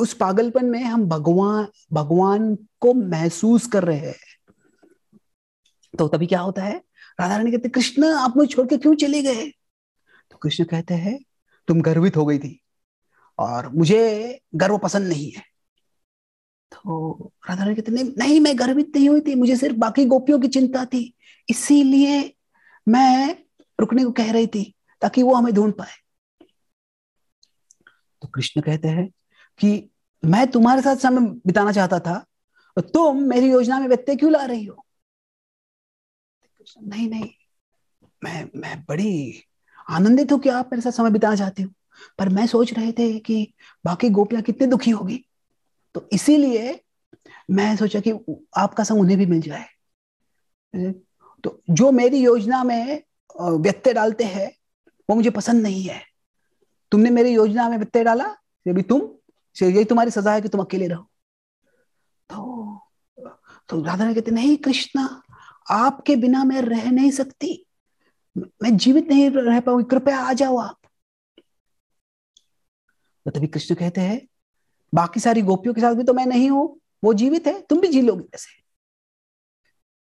S1: उस पागलपन में हम भगवान भगवान को महसूस कर रहे हैं तो तभी क्या होता है राधा रानी कहते कृष्ण आप मुझे छोड़ के क्यों चले गए तो कृष्ण कहते हैं तुम गर्वित हो गई थी और मुझे गर्व पसंद नहीं है तो राधा रानी कहते नहीं नहीं मैं गर्वित नहीं हुई थी मुझे सिर्फ बाकी गोपियों की चिंता थी इसीलिए मैं रुकने को कह रही थी ताकि वो हमें ढूंढ पाए तो कृष्ण कहते हैं कि मैं तुम्हारे साथ समय बिताना चाहता था और तो तुम मेरी योजना में व्यत्यय क्यों ला रही हो नहीं नहीं मैं मैं बड़ी आनंदित हूं कि आप मेरे साथ समय बिताना चाहते हो पर मैं सोच रहे थे कि बाकी गोपियां कितनी दुखी होगी तो इसीलिए मैं सोचा कि आपका संग उन्हें भी मिल जाए तो जो मेरी योजना में व्यत्यय डालते हैं वो मुझे पसंद नहीं है तुमने मेरी योजना में व्यत्यय डाला ये भी तुम यही तुम्हारी सजा है कि तुम अकेले रहो तो तो राधा ने कहते नहीं कृष्णा आपके बिना मैं रह नहीं सकती मैं जीवित नहीं रह पाऊंगी कृपया आ जाओ आप तो तभी कृष्ण कहते हैं बाकी सारी गोपियों के साथ भी तो मैं नहीं हूं वो जीवित है तुम भी जी लोगे ऐसे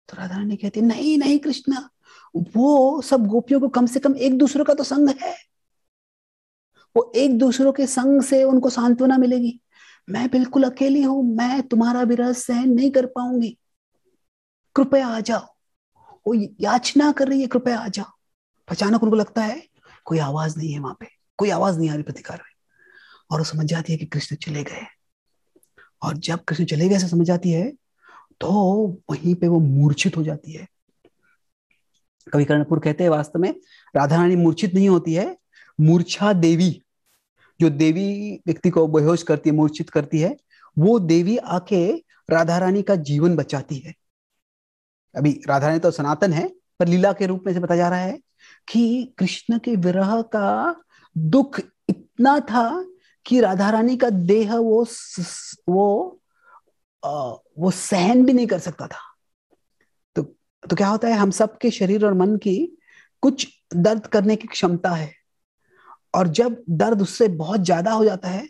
S1: तो राधा रानी कहती नहीं नहीं कृष्णा वो सब गोपियों को कम से कम एक दूसरे का तो संग है वो एक दूसरों के संग से उनको सांत्वना मिलेगी मैं बिल्कुल अकेली हूं मैं तुम्हारा विरह सहन नहीं कर पाऊंगी कृपया आ जाओ वो याचना कर रही है कृपया आ जाओ अचानक उनको लगता है कोई आवाज नहीं है वहां पे कोई आवाज नहीं आ रही प्रतिकार और वो समझ जाती है कि कृष्ण चले गए और जब कृष्ण चले गए से समझ जाती है तो वहीं पे वो मूर्छित हो जाती है कवि कर्णपुर कहते हैं वास्तव में राधा रानी मूर्छित नहीं होती है मूर्छा देवी जो देवी व्यक्ति को बेहोश करती है मूर्छित करती है वो देवी आके राधा रानी का जीवन बचाती है अभी राधा रानी तो सनातन है पर लीला के रूप में से बताया जा रहा है कि कृष्ण के विरह का दुख इतना था कि राधा रानी का देह वो वो आ, वो सहन भी नहीं कर सकता था तो तो क्या होता है हम सब के शरीर और मन की कुछ दर्द करने की क्षमता है और जब दर्द उससे बहुत ज्यादा हो जाता है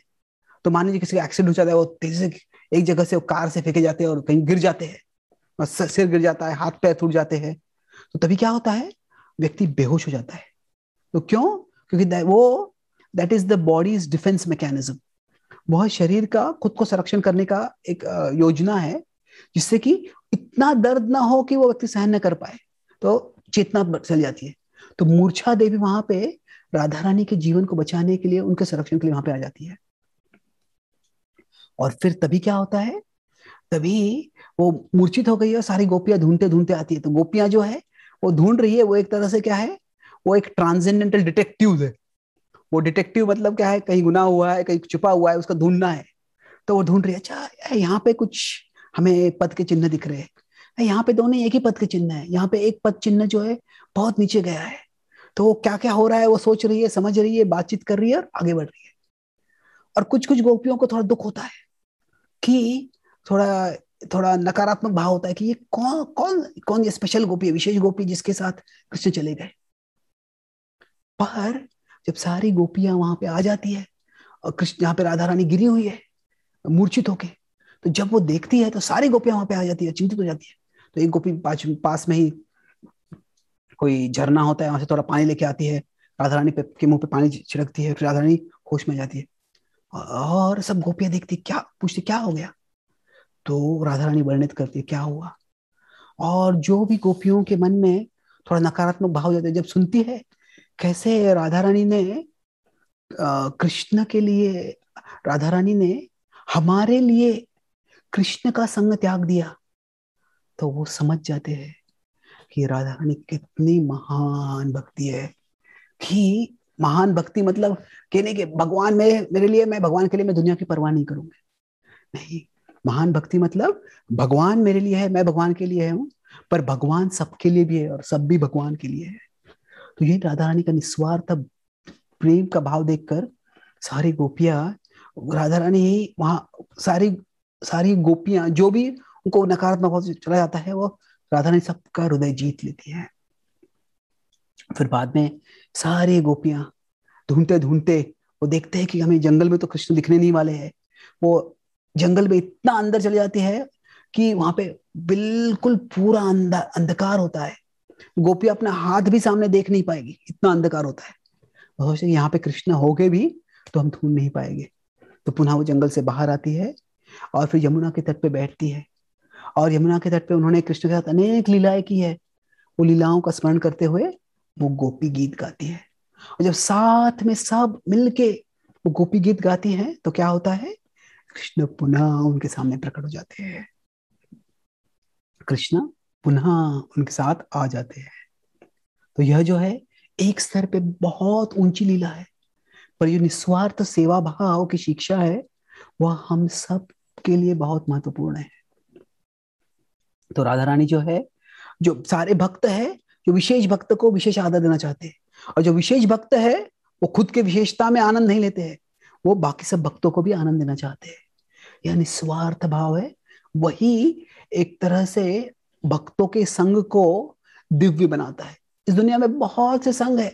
S1: तो मान लीजिए किसी का एक्सीडेंट हो जाता है वो तेजी से एक जगह से वो कार से फेंके जाते हैं और कहीं गिर जाते हैं सिर गिर जाता है हाथ पैर टूट जाते हैं तो तभी क्या होता है व्यक्ति बेहोश हो जाता है तो क्यों क्योंकि वो that is the body's defence mechanism वह शरीर का खुद को संरक्षण करने का एक योजना है जिससे कि इतना दर्द ना हो कि वो व्यक्ति सहन न कर पाए तो चेतना चल जाती है तो मूर्छा देवी वहां पे राधा रानी के जीवन को बचाने के लिए उनके संरक्षण के लिए वहां पे आ जाती है और फिर तभी क्या होता है तभी वो मूर्छित हो गई और सारी गोपियां ढूंढते ढूंढते आती है तो गोपियां जो है वो ढूंढ रही है वो एक तरह से क्या है वो एक ट्रांसजेंडेंटल डिटेक्टिव है वो डिटेक्टिव मतलब क्या है कहीं गुना हुआ है कहीं छुपा हुआ है उसका ढूंढना है तो वो ढूंढ रही है अच्छा यहाँ पे कुछ हमें पद के चिन्ह दिख रहे हैं यहाँ पे दोनों एक ही पद के चिन्ह है यहाँ पे एक पद चिन्ह जो है बहुत नीचे गया है तो वो क्या क्या हो रहा है वो सोच रही है समझ रही है बातचीत कर रही है और आगे बढ़ रही है और कुछ कुछ गोपियों को थोड़ा दुख होता है कि थोड़ा थोड़ा नकारात्मक भाव होता है कि ये कौन कौन कौन ये स्पेशल गोपी है विशेष गोपी जिसके साथ कृष्ण चले गए पर जब सारी गोपियां वहां पे आ जाती है और कृष्ण जहाँ पे राधा रानी गिरी हुई है मूर्छित होके तो जब वो देखती है तो सारी गोपियां वहां पे आ जाती है चिंतित हो जाती है तो एक गोपी पास, पास में ही कोई झरना होता है वहां से थोड़ा पानी लेके आती है राधा रानी के मुंह पे पानी छिड़कती है फिर राधा रानी होश में जाती है और सब गोपियां देखती क्या पूछती क्या हो गया तो राधा रानी वर्णित करती है क्या हुआ और जो भी गोपियों के मन में थोड़ा नकारात्मक भाव जाते जब सुनती है कैसे राधा रानी ने कृष्ण के लिए राधा रानी ने हमारे लिए कृष्ण का संग त्याग दिया तो वो समझ जाते हैं कि राधा रानी कितनी महान भक्ति है कि महान भक्ति मतलब कहने के भगवान में मेरे लिए मैं भगवान के लिए मैं दुनिया की परवाह नहीं करूंगा नहीं महान भक्ति मतलब भगवान मेरे लिए है मैं भगवान के लिए हूँ पर भगवान सबके लिए भी है और सब भी भगवान के लिए है तो ये राधा रानी का निस्वार्थ प्रेम का भाव देखकर सारी गोपियां राधा रानी वहां सारी सारी गोपियां जो भी उनको नकारात्मक चला जाता है वो राधा रानी सबका हृदय जीत लेती है फिर बाद में सारी गोपियां ढूंढते ढूंढते वो देखते हैं कि हमें जंगल में तो कृष्ण दिखने नहीं वाले हैं वो जंगल में इतना अंदर चले जाती है कि वहां पे बिल्कुल पूरा अंधकार होता है गोपी अपना हाथ भी सामने देख नहीं पाएगी इतना अंधकार होता है भविष्य यहाँ पे कृष्ण हो गए भी तो हम ढूंढ नहीं पाएंगे तो पुनः वो जंगल से बाहर आती है और फिर यमुना के तट पे बैठती है और यमुना के तट पे उन्होंने कृष्ण के साथ अनेक लीलाएं की है वो लीलाओं का स्मरण करते हुए वो गोपी गीत गाती है और जब साथ में सब मिलके वो गोपी गीत गाती है तो क्या होता है कृष्ण पुनः उनके सामने प्रकट हो जाते हैं कृष्ण पुनः उनके साथ आ जाते हैं तो यह जो है एक स्तर पे बहुत ऊंची लीला है पर जो निस्वार्थ सेवा भाव की शिक्षा है वह हम सब के लिए बहुत महत्वपूर्ण है तो राधा रानी जो है जो सारे भक्त है जो विशेष भक्त को विशेष आदर देना चाहते हैं और जो विशेष भक्त है वो खुद के विशेषता में आनंद नहीं लेते हैं वो बाकी सब भक्तों को भी आनंद देना चाहते हैं यह निस्वार्थ भाव है वही एक तरह से भक्तों के संग को दिव्य बनाता है इस दुनिया में बहुत से संघ है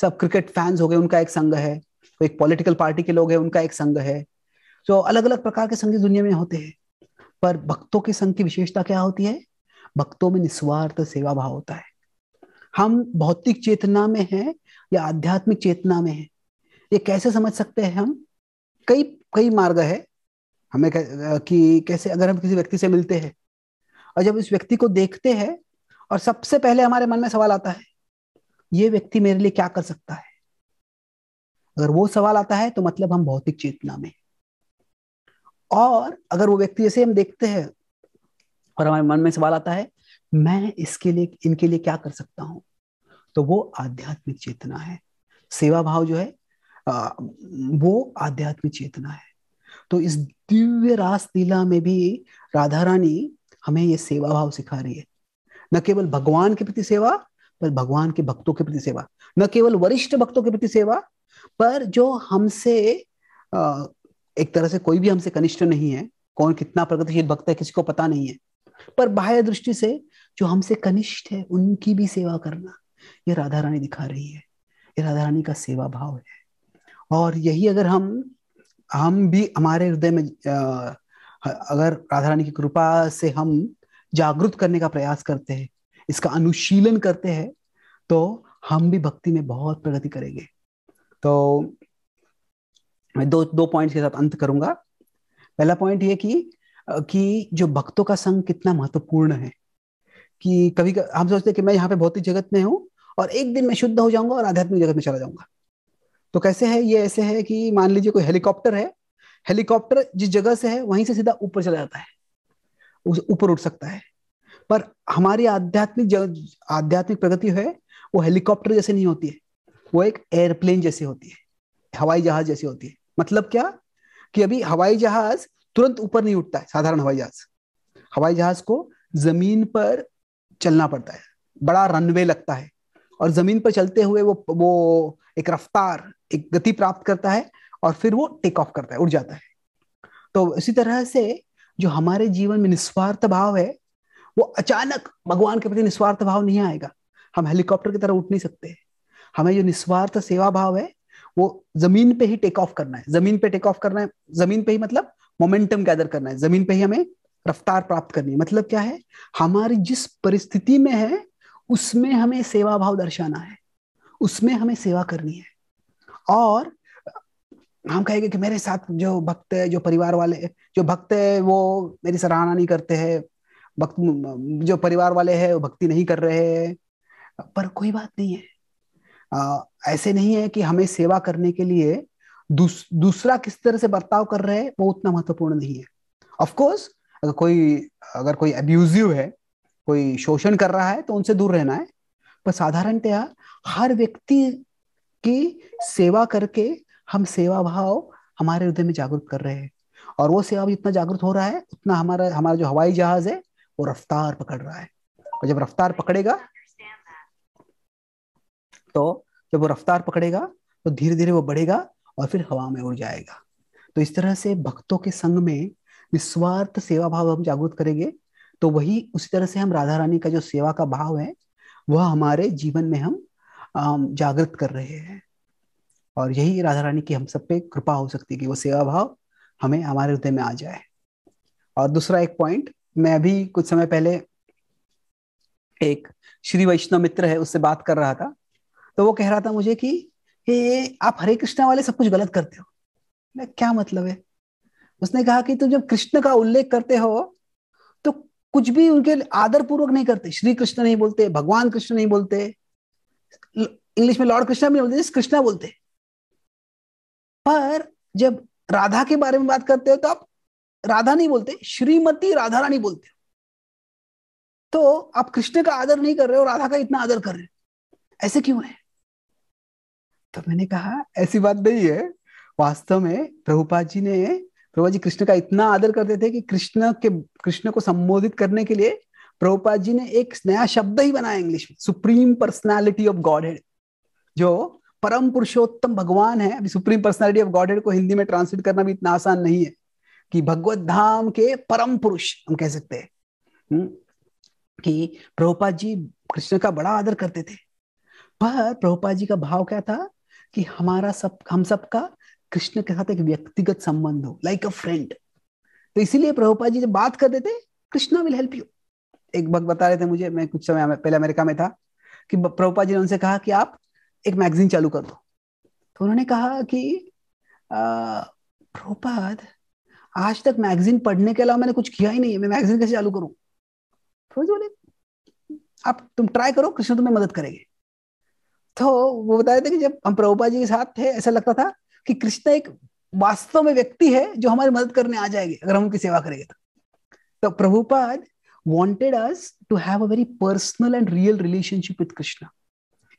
S1: सब क्रिकेट फैंस हो गए उनका एक संघ है तो एक पॉलिटिकल पार्टी के लोग हैं उनका एक संघ है तो अलग अलग प्रकार के संघ इस दुनिया में होते हैं पर भक्तों के संघ की विशेषता क्या होती है भक्तों में निस्वार्थ सेवा भाव होता है हम भौतिक चेतना में हैं या आध्यात्मिक चेतना में हैं ये कैसे समझ सकते हैं हम कई कई मार्ग है हमें कि कैसे अगर हम किसी व्यक्ति से मिलते हैं और जब इस व्यक्ति को देखते हैं और सबसे पहले हमारे मन में सवाल आता है ये व्यक्ति मेरे लिए क्या कर सकता है अगर वो सवाल आता है तो मतलब हम भौतिक चेतना में और अगर वो व्यक्ति जैसे हम देखते हैं और हमारे मन में सवाल आता है मैं इसके लिए इनके लिए क्या कर सकता हूं तो वो आध्यात्मिक चेतना है सेवा भाव जो है वो आध्यात्मिक चेतना है तो इस दिव्य रास लीला में भी राधा रानी हमें ये सेवा भाव सिखा रही है न केवल भगवान के प्रति सेवा पर भगवान के भक्तों के प्रति सेवा न केवल वरिष्ठ भक्तों के प्रति सेवा पर जो हमसे एक तरह से कोई भी हमसे कनिष्ठ नहीं है कौन कितना प्रगतिशील भक्त है किसी को पता नहीं है पर बाह्य दृष्टि से जो हमसे कनिष्ठ है उनकी भी सेवा करना ये राधा रानी दिखा रही है ये राधा रानी का सेवा भाव है और यही अगर हम हम भी हमारे हृदय में अगर राधा रानी की कृपा से हम जागृत करने का प्रयास करते हैं इसका अनुशीलन करते हैं तो हम भी भक्ति में बहुत प्रगति करेंगे तो मैं दो दो पॉइंट्स के साथ अंत करूंगा पहला पॉइंट ये कि कि जो भक्तों का संग कितना महत्वपूर्ण है कि कभी हम सोचते हैं कि मैं यहाँ पे भौतिक जगत में हूँ और एक दिन मैं शुद्ध हो जाऊंगा और आध्यात्मिक जगत में चला जाऊंगा तो कैसे है ये ऐसे है कि मान लीजिए कोई हेलीकॉप्टर है हेलीकॉप्टर जिस जगह से है वहीं से सीधा ऊपर चला जाता है ऊपर उठ सकता है पर हमारी आध्यात्मिक आध्यात्मिक प्रगति है वो हेलीकॉप्टर जैसे नहीं होती है वो एक एयरप्लेन जैसी होती है हवाई जहाज जैसी होती है मतलब क्या कि अभी हवाई जहाज तुरंत ऊपर नहीं उठता है साधारण हवाई जहाज हवाई जहाज को जमीन पर चलना पड़ता है बड़ा रनवे लगता है और जमीन पर चलते हुए वो वो एक रफ्तार एक गति प्राप्त करता है और फिर वो टेक ऑफ करता है उड़ जाता है तो इसी तरह से जो हमारे जीवन में निस्वार्थ भाव है वो अचानक भगवान के प्रति निस्वार्थ भाव नहीं आएगा हम हेलीकॉप्टर की तरह उठ नहीं सकते हमें जो निस्वार्थ सेवा भाव है वो जमीन पे ही टेक ऑफ करना है जमीन पे टेक ऑफ करना है जमीन पे ही मतलब मोमेंटम गैदर करना है जमीन पे ही हमें रफ्तार प्राप्त करनी है मतलब क्या है हमारी जिस परिस्थिति में है उसमें हमें सेवा भाव दर्शाना है उसमें हमें सेवा करनी है और हम कहेंगे कि मेरे साथ जो भक्त है जो परिवार वाले जो भक्त है वो मेरी सराहना नहीं करते हैं भक्त जो परिवार वाले हैं वो भक्ति नहीं कर रहे हैं पर कोई बात नहीं है आ, ऐसे नहीं है कि हमें सेवा करने के लिए दूस, दूसरा किस तरह से बर्ताव कर रहे हैं वो उतना महत्वपूर्ण नहीं है ऑफकोर्स अगर कोई अगर कोई अब्यूजिव है कोई शोषण कर रहा है तो उनसे दूर रहना है पर साधारणतया हर व्यक्ति की सेवा करके हम सेवा भाव हमारे हृदय में जागृत कर रहे हैं और वो सेवा जितना जागृत हो रहा है उतना हमारा हमारा जो हवाई जहाज है वो रफ्तार पकड़ रहा है और जब रफ्तार पकड़ेगा तो जब वो रफ्तार पकड़ेगा तो धीरे धीरे वो बढ़ेगा और फिर हवा में उड़ जाएगा तो इस तरह से भक्तों के संग में निस्वार्थ सेवा भाव हम जागृत करेंगे तो वही उसी तरह से हम राधा रानी का जो सेवा का भाव है वह हमारे जीवन में हम जागृत कर रहे हैं और यही राधा रानी की हम सब पे कृपा हो सकती है कि वो सेवा भाव हमें हमारे हृदय में आ जाए और दूसरा एक पॉइंट मैं अभी कुछ समय पहले एक श्री वैष्णव मित्र है उससे बात कर रहा था तो वो कह रहा था मुझे कि ये आप हरे कृष्णा वाले सब कुछ गलत करते हो मैं क्या मतलब है उसने कहा कि तुम जब कृष्ण का उल्लेख करते हो तो कुछ भी उनके आदर पूर्वक नहीं करते श्री कृष्ण नहीं बोलते भगवान कृष्ण नहीं बोलते इंग्लिश में लॉर्ड कृष्णा भी बोलते कृष्णा बोलते पर जब राधा के बारे में बात करते हो तो आप राधा नहीं बोलते श्रीमती राधा रानी बोलते हो तो आप कृष्ण का आदर नहीं कर रहे हो राधा का इतना आदर कर रहे ऐसे क्यों है तो मैंने कहा ऐसी बात नहीं है वास्तव में प्रभुपा जी ने प्रभुपा जी कृष्ण का इतना आदर करते थे कि कृष्ण के कृष्ण को संबोधित करने के लिए प्रभुपा जी ने एक नया शब्द ही बनाया इंग्लिश में supreme personality of Godhead जो परम पुरुषोत्तम भगवान है अभी सुप्रीम पर्सनालिटी ऑफ गॉडेड को हिंदी में ट्रांसलेट करना भी इतना आसान नहीं है कि भगवत धाम के परम पुरुष हम कह सकते हैं हम्म, कि प्रभुपा जी कृष्ण का बड़ा आदर करते थे पर प्रभुपा जी का भाव क्या था कि हमारा सब हम सबका कृष्ण के साथ एक व्यक्तिगत संबंध हो लाइक अ फ्रेंड तो इसीलिए प्रभुपा जी जब बात करते थे कृष्णा विल हेल्प यू एक भक्त बता रहे थे मुझे मैं कुछ समय पहले अमेरिका में था कि प्रभुपा जी ने उनसे कहा कि आप एक मैगजीन चालू कर दो तो उन्होंने कहा कि प्रोपाद आज तक मैगजीन पढ़ने के अलावा मैंने कुछ किया ही नहीं है मैं मैगजीन कैसे चालू करूं फिरोज तो बोले आप तुम ट्राई करो कृष्ण तुम्हें मदद करेंगे तो वो बताया थे कि जब हम प्रभुपा जी के साथ थे ऐसा लगता था कि कृष्ण एक वास्तव में व्यक्ति है जो हमारी मदद करने आ जाएगी अगर हम उनकी सेवा करेंगे तो तो Prabhupada wanted us to have a very personal and real relationship with Krishna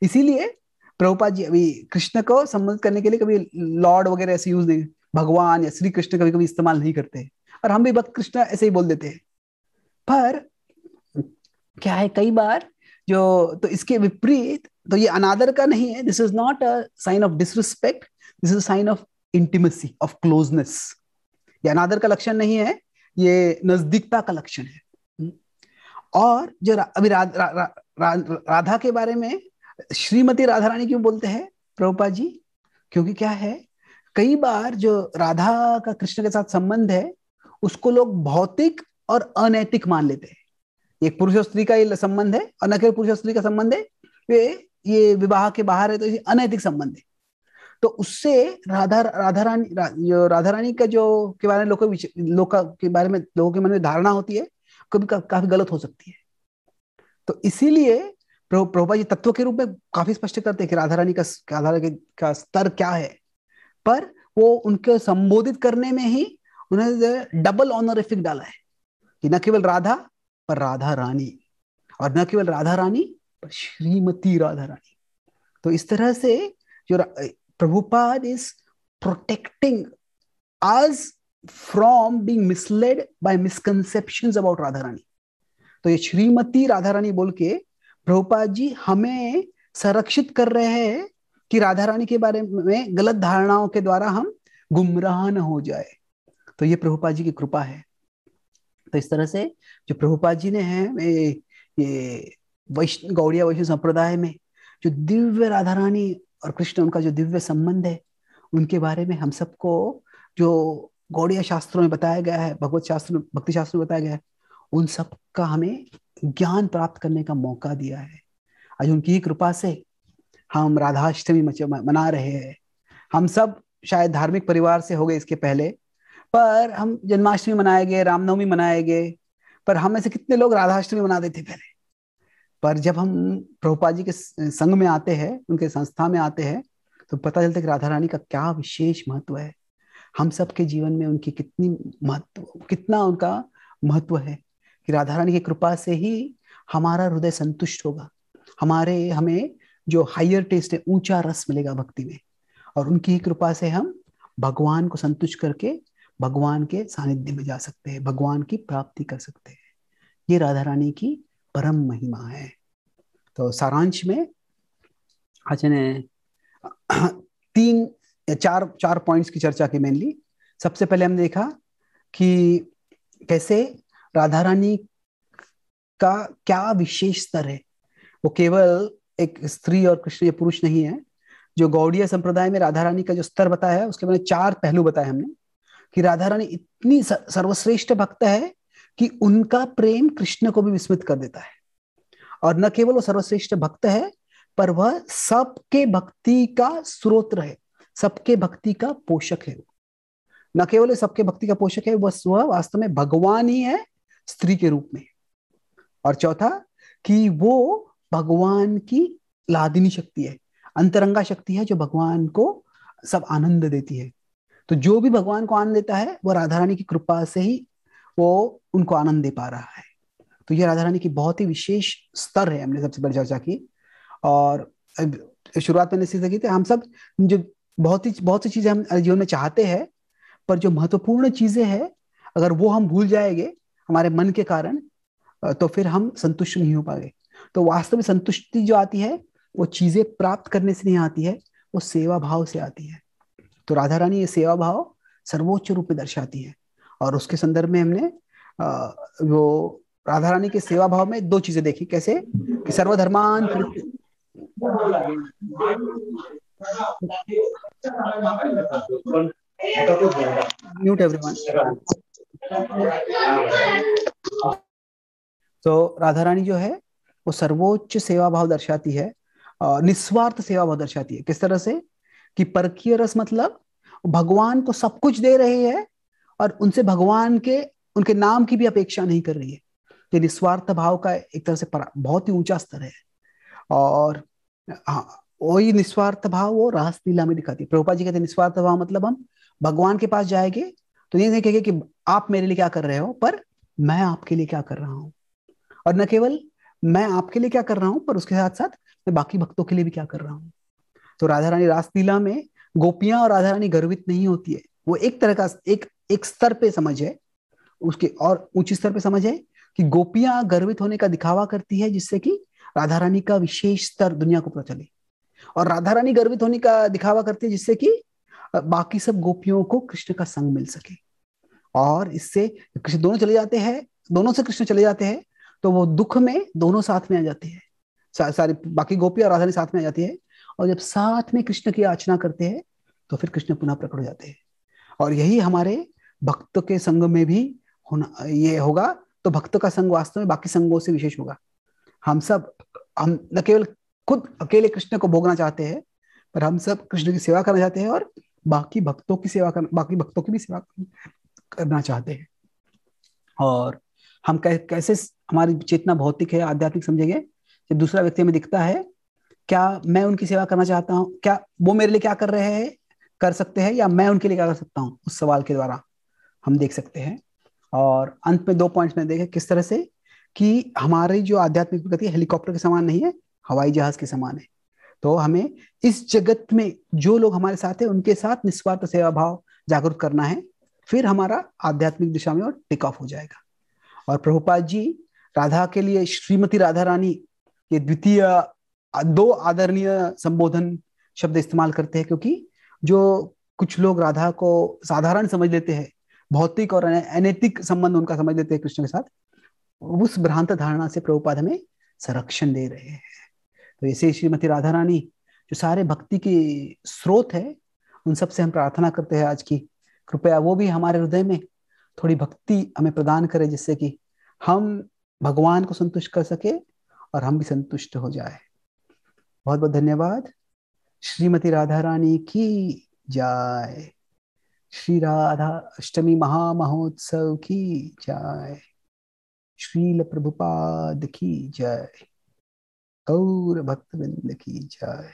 S1: इसीलिए प्रभुपाद जी अभी कृष्ण को संबंधित करने के लिए कभी लॉर्ड वगैरह ऐसे यूज नहीं भगवान या श्री कृष्ण कभी कभी इस्तेमाल नहीं करते और हम भी भक्त कृष्ण ऐसे ही बोल देते हैं पर क्या है कई बार जो तो इसके विपरीत तो ये अनादर का नहीं है this is not a sign of disrespect this is sign of intimacy of closeness ये अनादर का लक्षण नहीं है ये नजदीकता का लक्षण है और जो रा, अभी रा, रा, रा, रा, रा, राधा के बारे में श्रीमती राधा रानी क्यों बोलते हैं प्रभुपा जी क्योंकि क्या है कई बार जो राधा का कृष्ण के साथ संबंध है उसको लोग भौतिक और अनैतिक मान लेते हैं एक पुरुष और स्त्री का ये संबंध है और न केवल पुरुष और स्त्री का संबंध है ये ये विवाह के बाहर है तो ये अनैतिक संबंध है तो उससे राधा राधा रानी रा, राधा रानी का जो के बारे में लोगों लोग के बारे में लोगों के मन में धारणा होती है कभी काफी गलत हो सकती है तो इसीलिए प्रभुपा जी तत्व के रूप में काफी स्पष्ट करते हैं कि राधा रानी का राधा रानी का स्तर क्या है पर वो उनके संबोधित करने में ही उन्होंने डबल ऑनर इफेक्ट डाला है कि न केवल राधा पर राधा रानी और न केवल राधा रानी पर श्रीमती राधा रानी तो इस तरह से जो Prabhupada is protecting us from being misled by misconception about Radha Rani तो ये श्रीमती राधा रानी बोल के प्रभुपाद जी हमें संरक्षित कर रहे हैं कि राधा रानी के बारे में गलत धारणाओं के द्वारा हम गुमराह न हो जाए तो ये प्रभुपाद जी की कृपा है तो इस तरह से जो प्रभुपा जी ने है ये वैष्णव गौड़िया वैष्णव संप्रदाय में जो दिव्य राधा रानी और कृष्ण उनका जो दिव्य संबंध है उनके बारे में हम सबको जो गौड़िया शास्त्रों में बताया गया है भगवत शास्त्र भक्ति शास्त्र में बताया गया है उन सब का हमें ज्ञान प्राप्त करने का मौका दिया है आज उनकी ही कृपा से हम राधाष्टमी मना रहे हैं हम सब शायद धार्मिक परिवार से हो गए इसके पहले पर हम जन्माष्टमी मनाए गए रामनवमी मनाए गए पर हम ऐसे से कितने लोग राधाष्टमी मनाते थे पहले पर जब हम प्रभुपा जी के संग में आते हैं उनके संस्था में आते हैं तो पता चलता है कि राधा रानी का क्या विशेष महत्व है हम सबके जीवन में उनकी कितनी महत्व कितना उनका महत्व है कि राधा रानी की कृपा से ही हमारा हृदय संतुष्ट होगा हमारे हमें जो हायर टेस्ट है ऊंचा रस मिलेगा भक्ति में और उनकी ही कृपा से हम भगवान को संतुष्ट करके भगवान के सानिध्य में जा सकते हैं भगवान की प्राप्ति कर सकते हैं ये राधा रानी की परम महिमा है तो सारांश में आज ने तीन चार चार पॉइंट्स की चर्चा की मेनली सबसे पहले हमने देखा कि कैसे राधा रानी का क्या विशेष स्तर है वो केवल एक स्त्री और कृष्ण या पुरुष नहीं है जो गौड़ीय संप्रदाय में राधा रानी का जो स्तर बताया है उसके मैंने चार पहलू बताए हमने कि राधा रानी इतनी सर्वश्रेष्ठ भक्त है कि उनका प्रेम कृष्ण को भी विस्मित कर देता है और न केवल वो सर्वश्रेष्ठ भक्त है पर वह सबके भक्ति का स्रोत है सबके भक्ति का पोषक है न केवल सबके भक्ति का पोषक है वह स्व वास्तव में भगवान ही है स्त्री के रूप में और चौथा कि वो भगवान की लादिनी शक्ति है अंतरंगा शक्ति है जो भगवान को सब आनंद देती है तो जो भी भगवान को आनंद देता है वो राधा रानी की कृपा से ही वो उनको आनंद दे पा रहा है तो ये राधा रानी की बहुत ही विशेष स्तर है हमने सबसे बड़ी चर्चा की और शुरुआत में निश्चित की थी हम सब जो बहुत ही बहुत सी चीजें हम जीवन में चाहते हैं पर जो महत्वपूर्ण चीजें हैं अगर वो हम भूल जाएंगे हमारे मन के कारण तो फिर हम संतुष्ट नहीं हो पाए तो वास्तव में संतुष्टि जो आती है वो चीजें प्राप्त करने से नहीं आती है वो सेवा भाव से आती है तो राधा रानी ये सेवा भाव सर्वोच्च रूप में दर्शाती है और उसके संदर्भ में हमने वो राधा रानी के सेवा भाव में दो चीजें देखी कैसे कि सर्वधर्मान म्यूट एवरीवन तो राधा रानी जो है वो सर्वोच्च सेवा भाव दर्शाती है निस्वार्थ सेवा भाव दर्शाती है किस तरह से कि परकीय रस मतलब भगवान को सब कुछ दे रही है और उनसे भगवान के उनके नाम की भी अपेक्षा नहीं कर रही है तो निस्वार्थ भाव का एक तरह से बहुत ही ऊंचा स्तर है और हाँ वही निस्वार्थ भाव वो रहस्य लीला में दिखाती है प्रभुपा जी कहते निस्वार्थ भाव मतलब हम भगवान के पास जाएंगे तो ये देखेगा कि आप मेरे लिए क्या कर रहे हो पर मैं आपके लिए क्या कर रहा हूं और न केवल मैं आपके लिए क्या कर रहा हूं पर उसके साथ साथ मैं बाकी भक्तों के लिए भी क्या कर रहा हूँ तो राधा रानी रासलीला में गोपियां और राधा रानी गर्वित नहीं होती है वो एक तरह का एक एक स्तर पे समझ है उसके और ऊंचे स्तर पे समझ है कि गोपियां गर्वित होने का दिखावा करती है जिससे कि राधा रानी का विशेष स्तर दुनिया को पता चले और राधा रानी गर्वित होने का दिखावा करती है जिससे कि बाकी सब गोपियों को कृष्ण का संग मिल सके और इससे कृष्ण दोनों चले जाते हैं दोनों से कृष्ण चले जाते हैं तो वो दुख में दोनों साथ में आ जाते हैं सा, सारी बाकी गोपी और राधा साथ में आ जाती है और जब साथ में कृष्ण की आचना करते हैं तो फिर कृष्ण पुनः प्रकट हो जाते हैं और यही हमारे भक्त के संग में भी होना ये होगा तो भक्त का संग वास्तव में बाकी संगों से विशेष होगा हम सब हम न केवल खुद अकेले कृष्ण को भोगना चाहते हैं पर हम सब कृष्ण की सेवा करना चाहते हैं और बाकी भक्तों की सेवा करना बाकी भक्तों की भी सेवा करना चाहते हैं और हम कै, कैसे हमारी चेतना भौतिक है आध्यात्मिक समझेंगे जब दूसरा व्यक्ति हमें दिखता है क्या मैं उनकी सेवा करना चाहता हूँ क्या वो मेरे लिए क्या कर रहे हैं कर सकते हैं या मैं उनके लिए क्या कर सकता हूँ उस सवाल के द्वारा हम देख सकते हैं और अंत में दो पॉइंट में देखे किस तरह से कि हमारी जो आध्यात्मिक प्रगति हेलीकॉप्टर के समान नहीं है हवाई जहाज के समान है तो हमें इस जगत में जो लोग हमारे साथ है उनके साथ निस्वार्थ सेवा भाव जागरूक करना है फिर हमारा आध्यात्मिक दिशा में और टिक ऑफ हो जाएगा और प्रभुपाद जी राधा के लिए श्रीमती राधा रानी ये द्वितीय दो आदरणीय संबोधन शब्द इस्तेमाल करते हैं क्योंकि जो कुछ लोग राधा को साधारण समझ लेते हैं भौतिक और अनैतिक संबंध उनका समझ लेते हैं कृष्ण के साथ उस भ्रांत धारणा से प्रभुपाद हमें संरक्षण दे रहे हैं तो ऐसे श्रीमती राधा रानी जो सारे भक्ति के स्रोत है उन सब से हम प्रार्थना करते हैं आज की कृपया वो भी हमारे हृदय में थोड़ी भक्ति हमें प्रदान करे जिससे कि हम भगवान को संतुष्ट कर सके और हम भी संतुष्ट हो जाए बहुत बहुत धन्यवाद श्रीमती राधा रानी की जाय श्री राधा अष्टमी महामहोत्सव की जय श्रील प्रभुपाद की जय गौर भक्त बिंद की जाय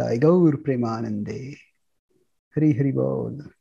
S1: ताय गौर प्रेमानंदे हरि हरि बोल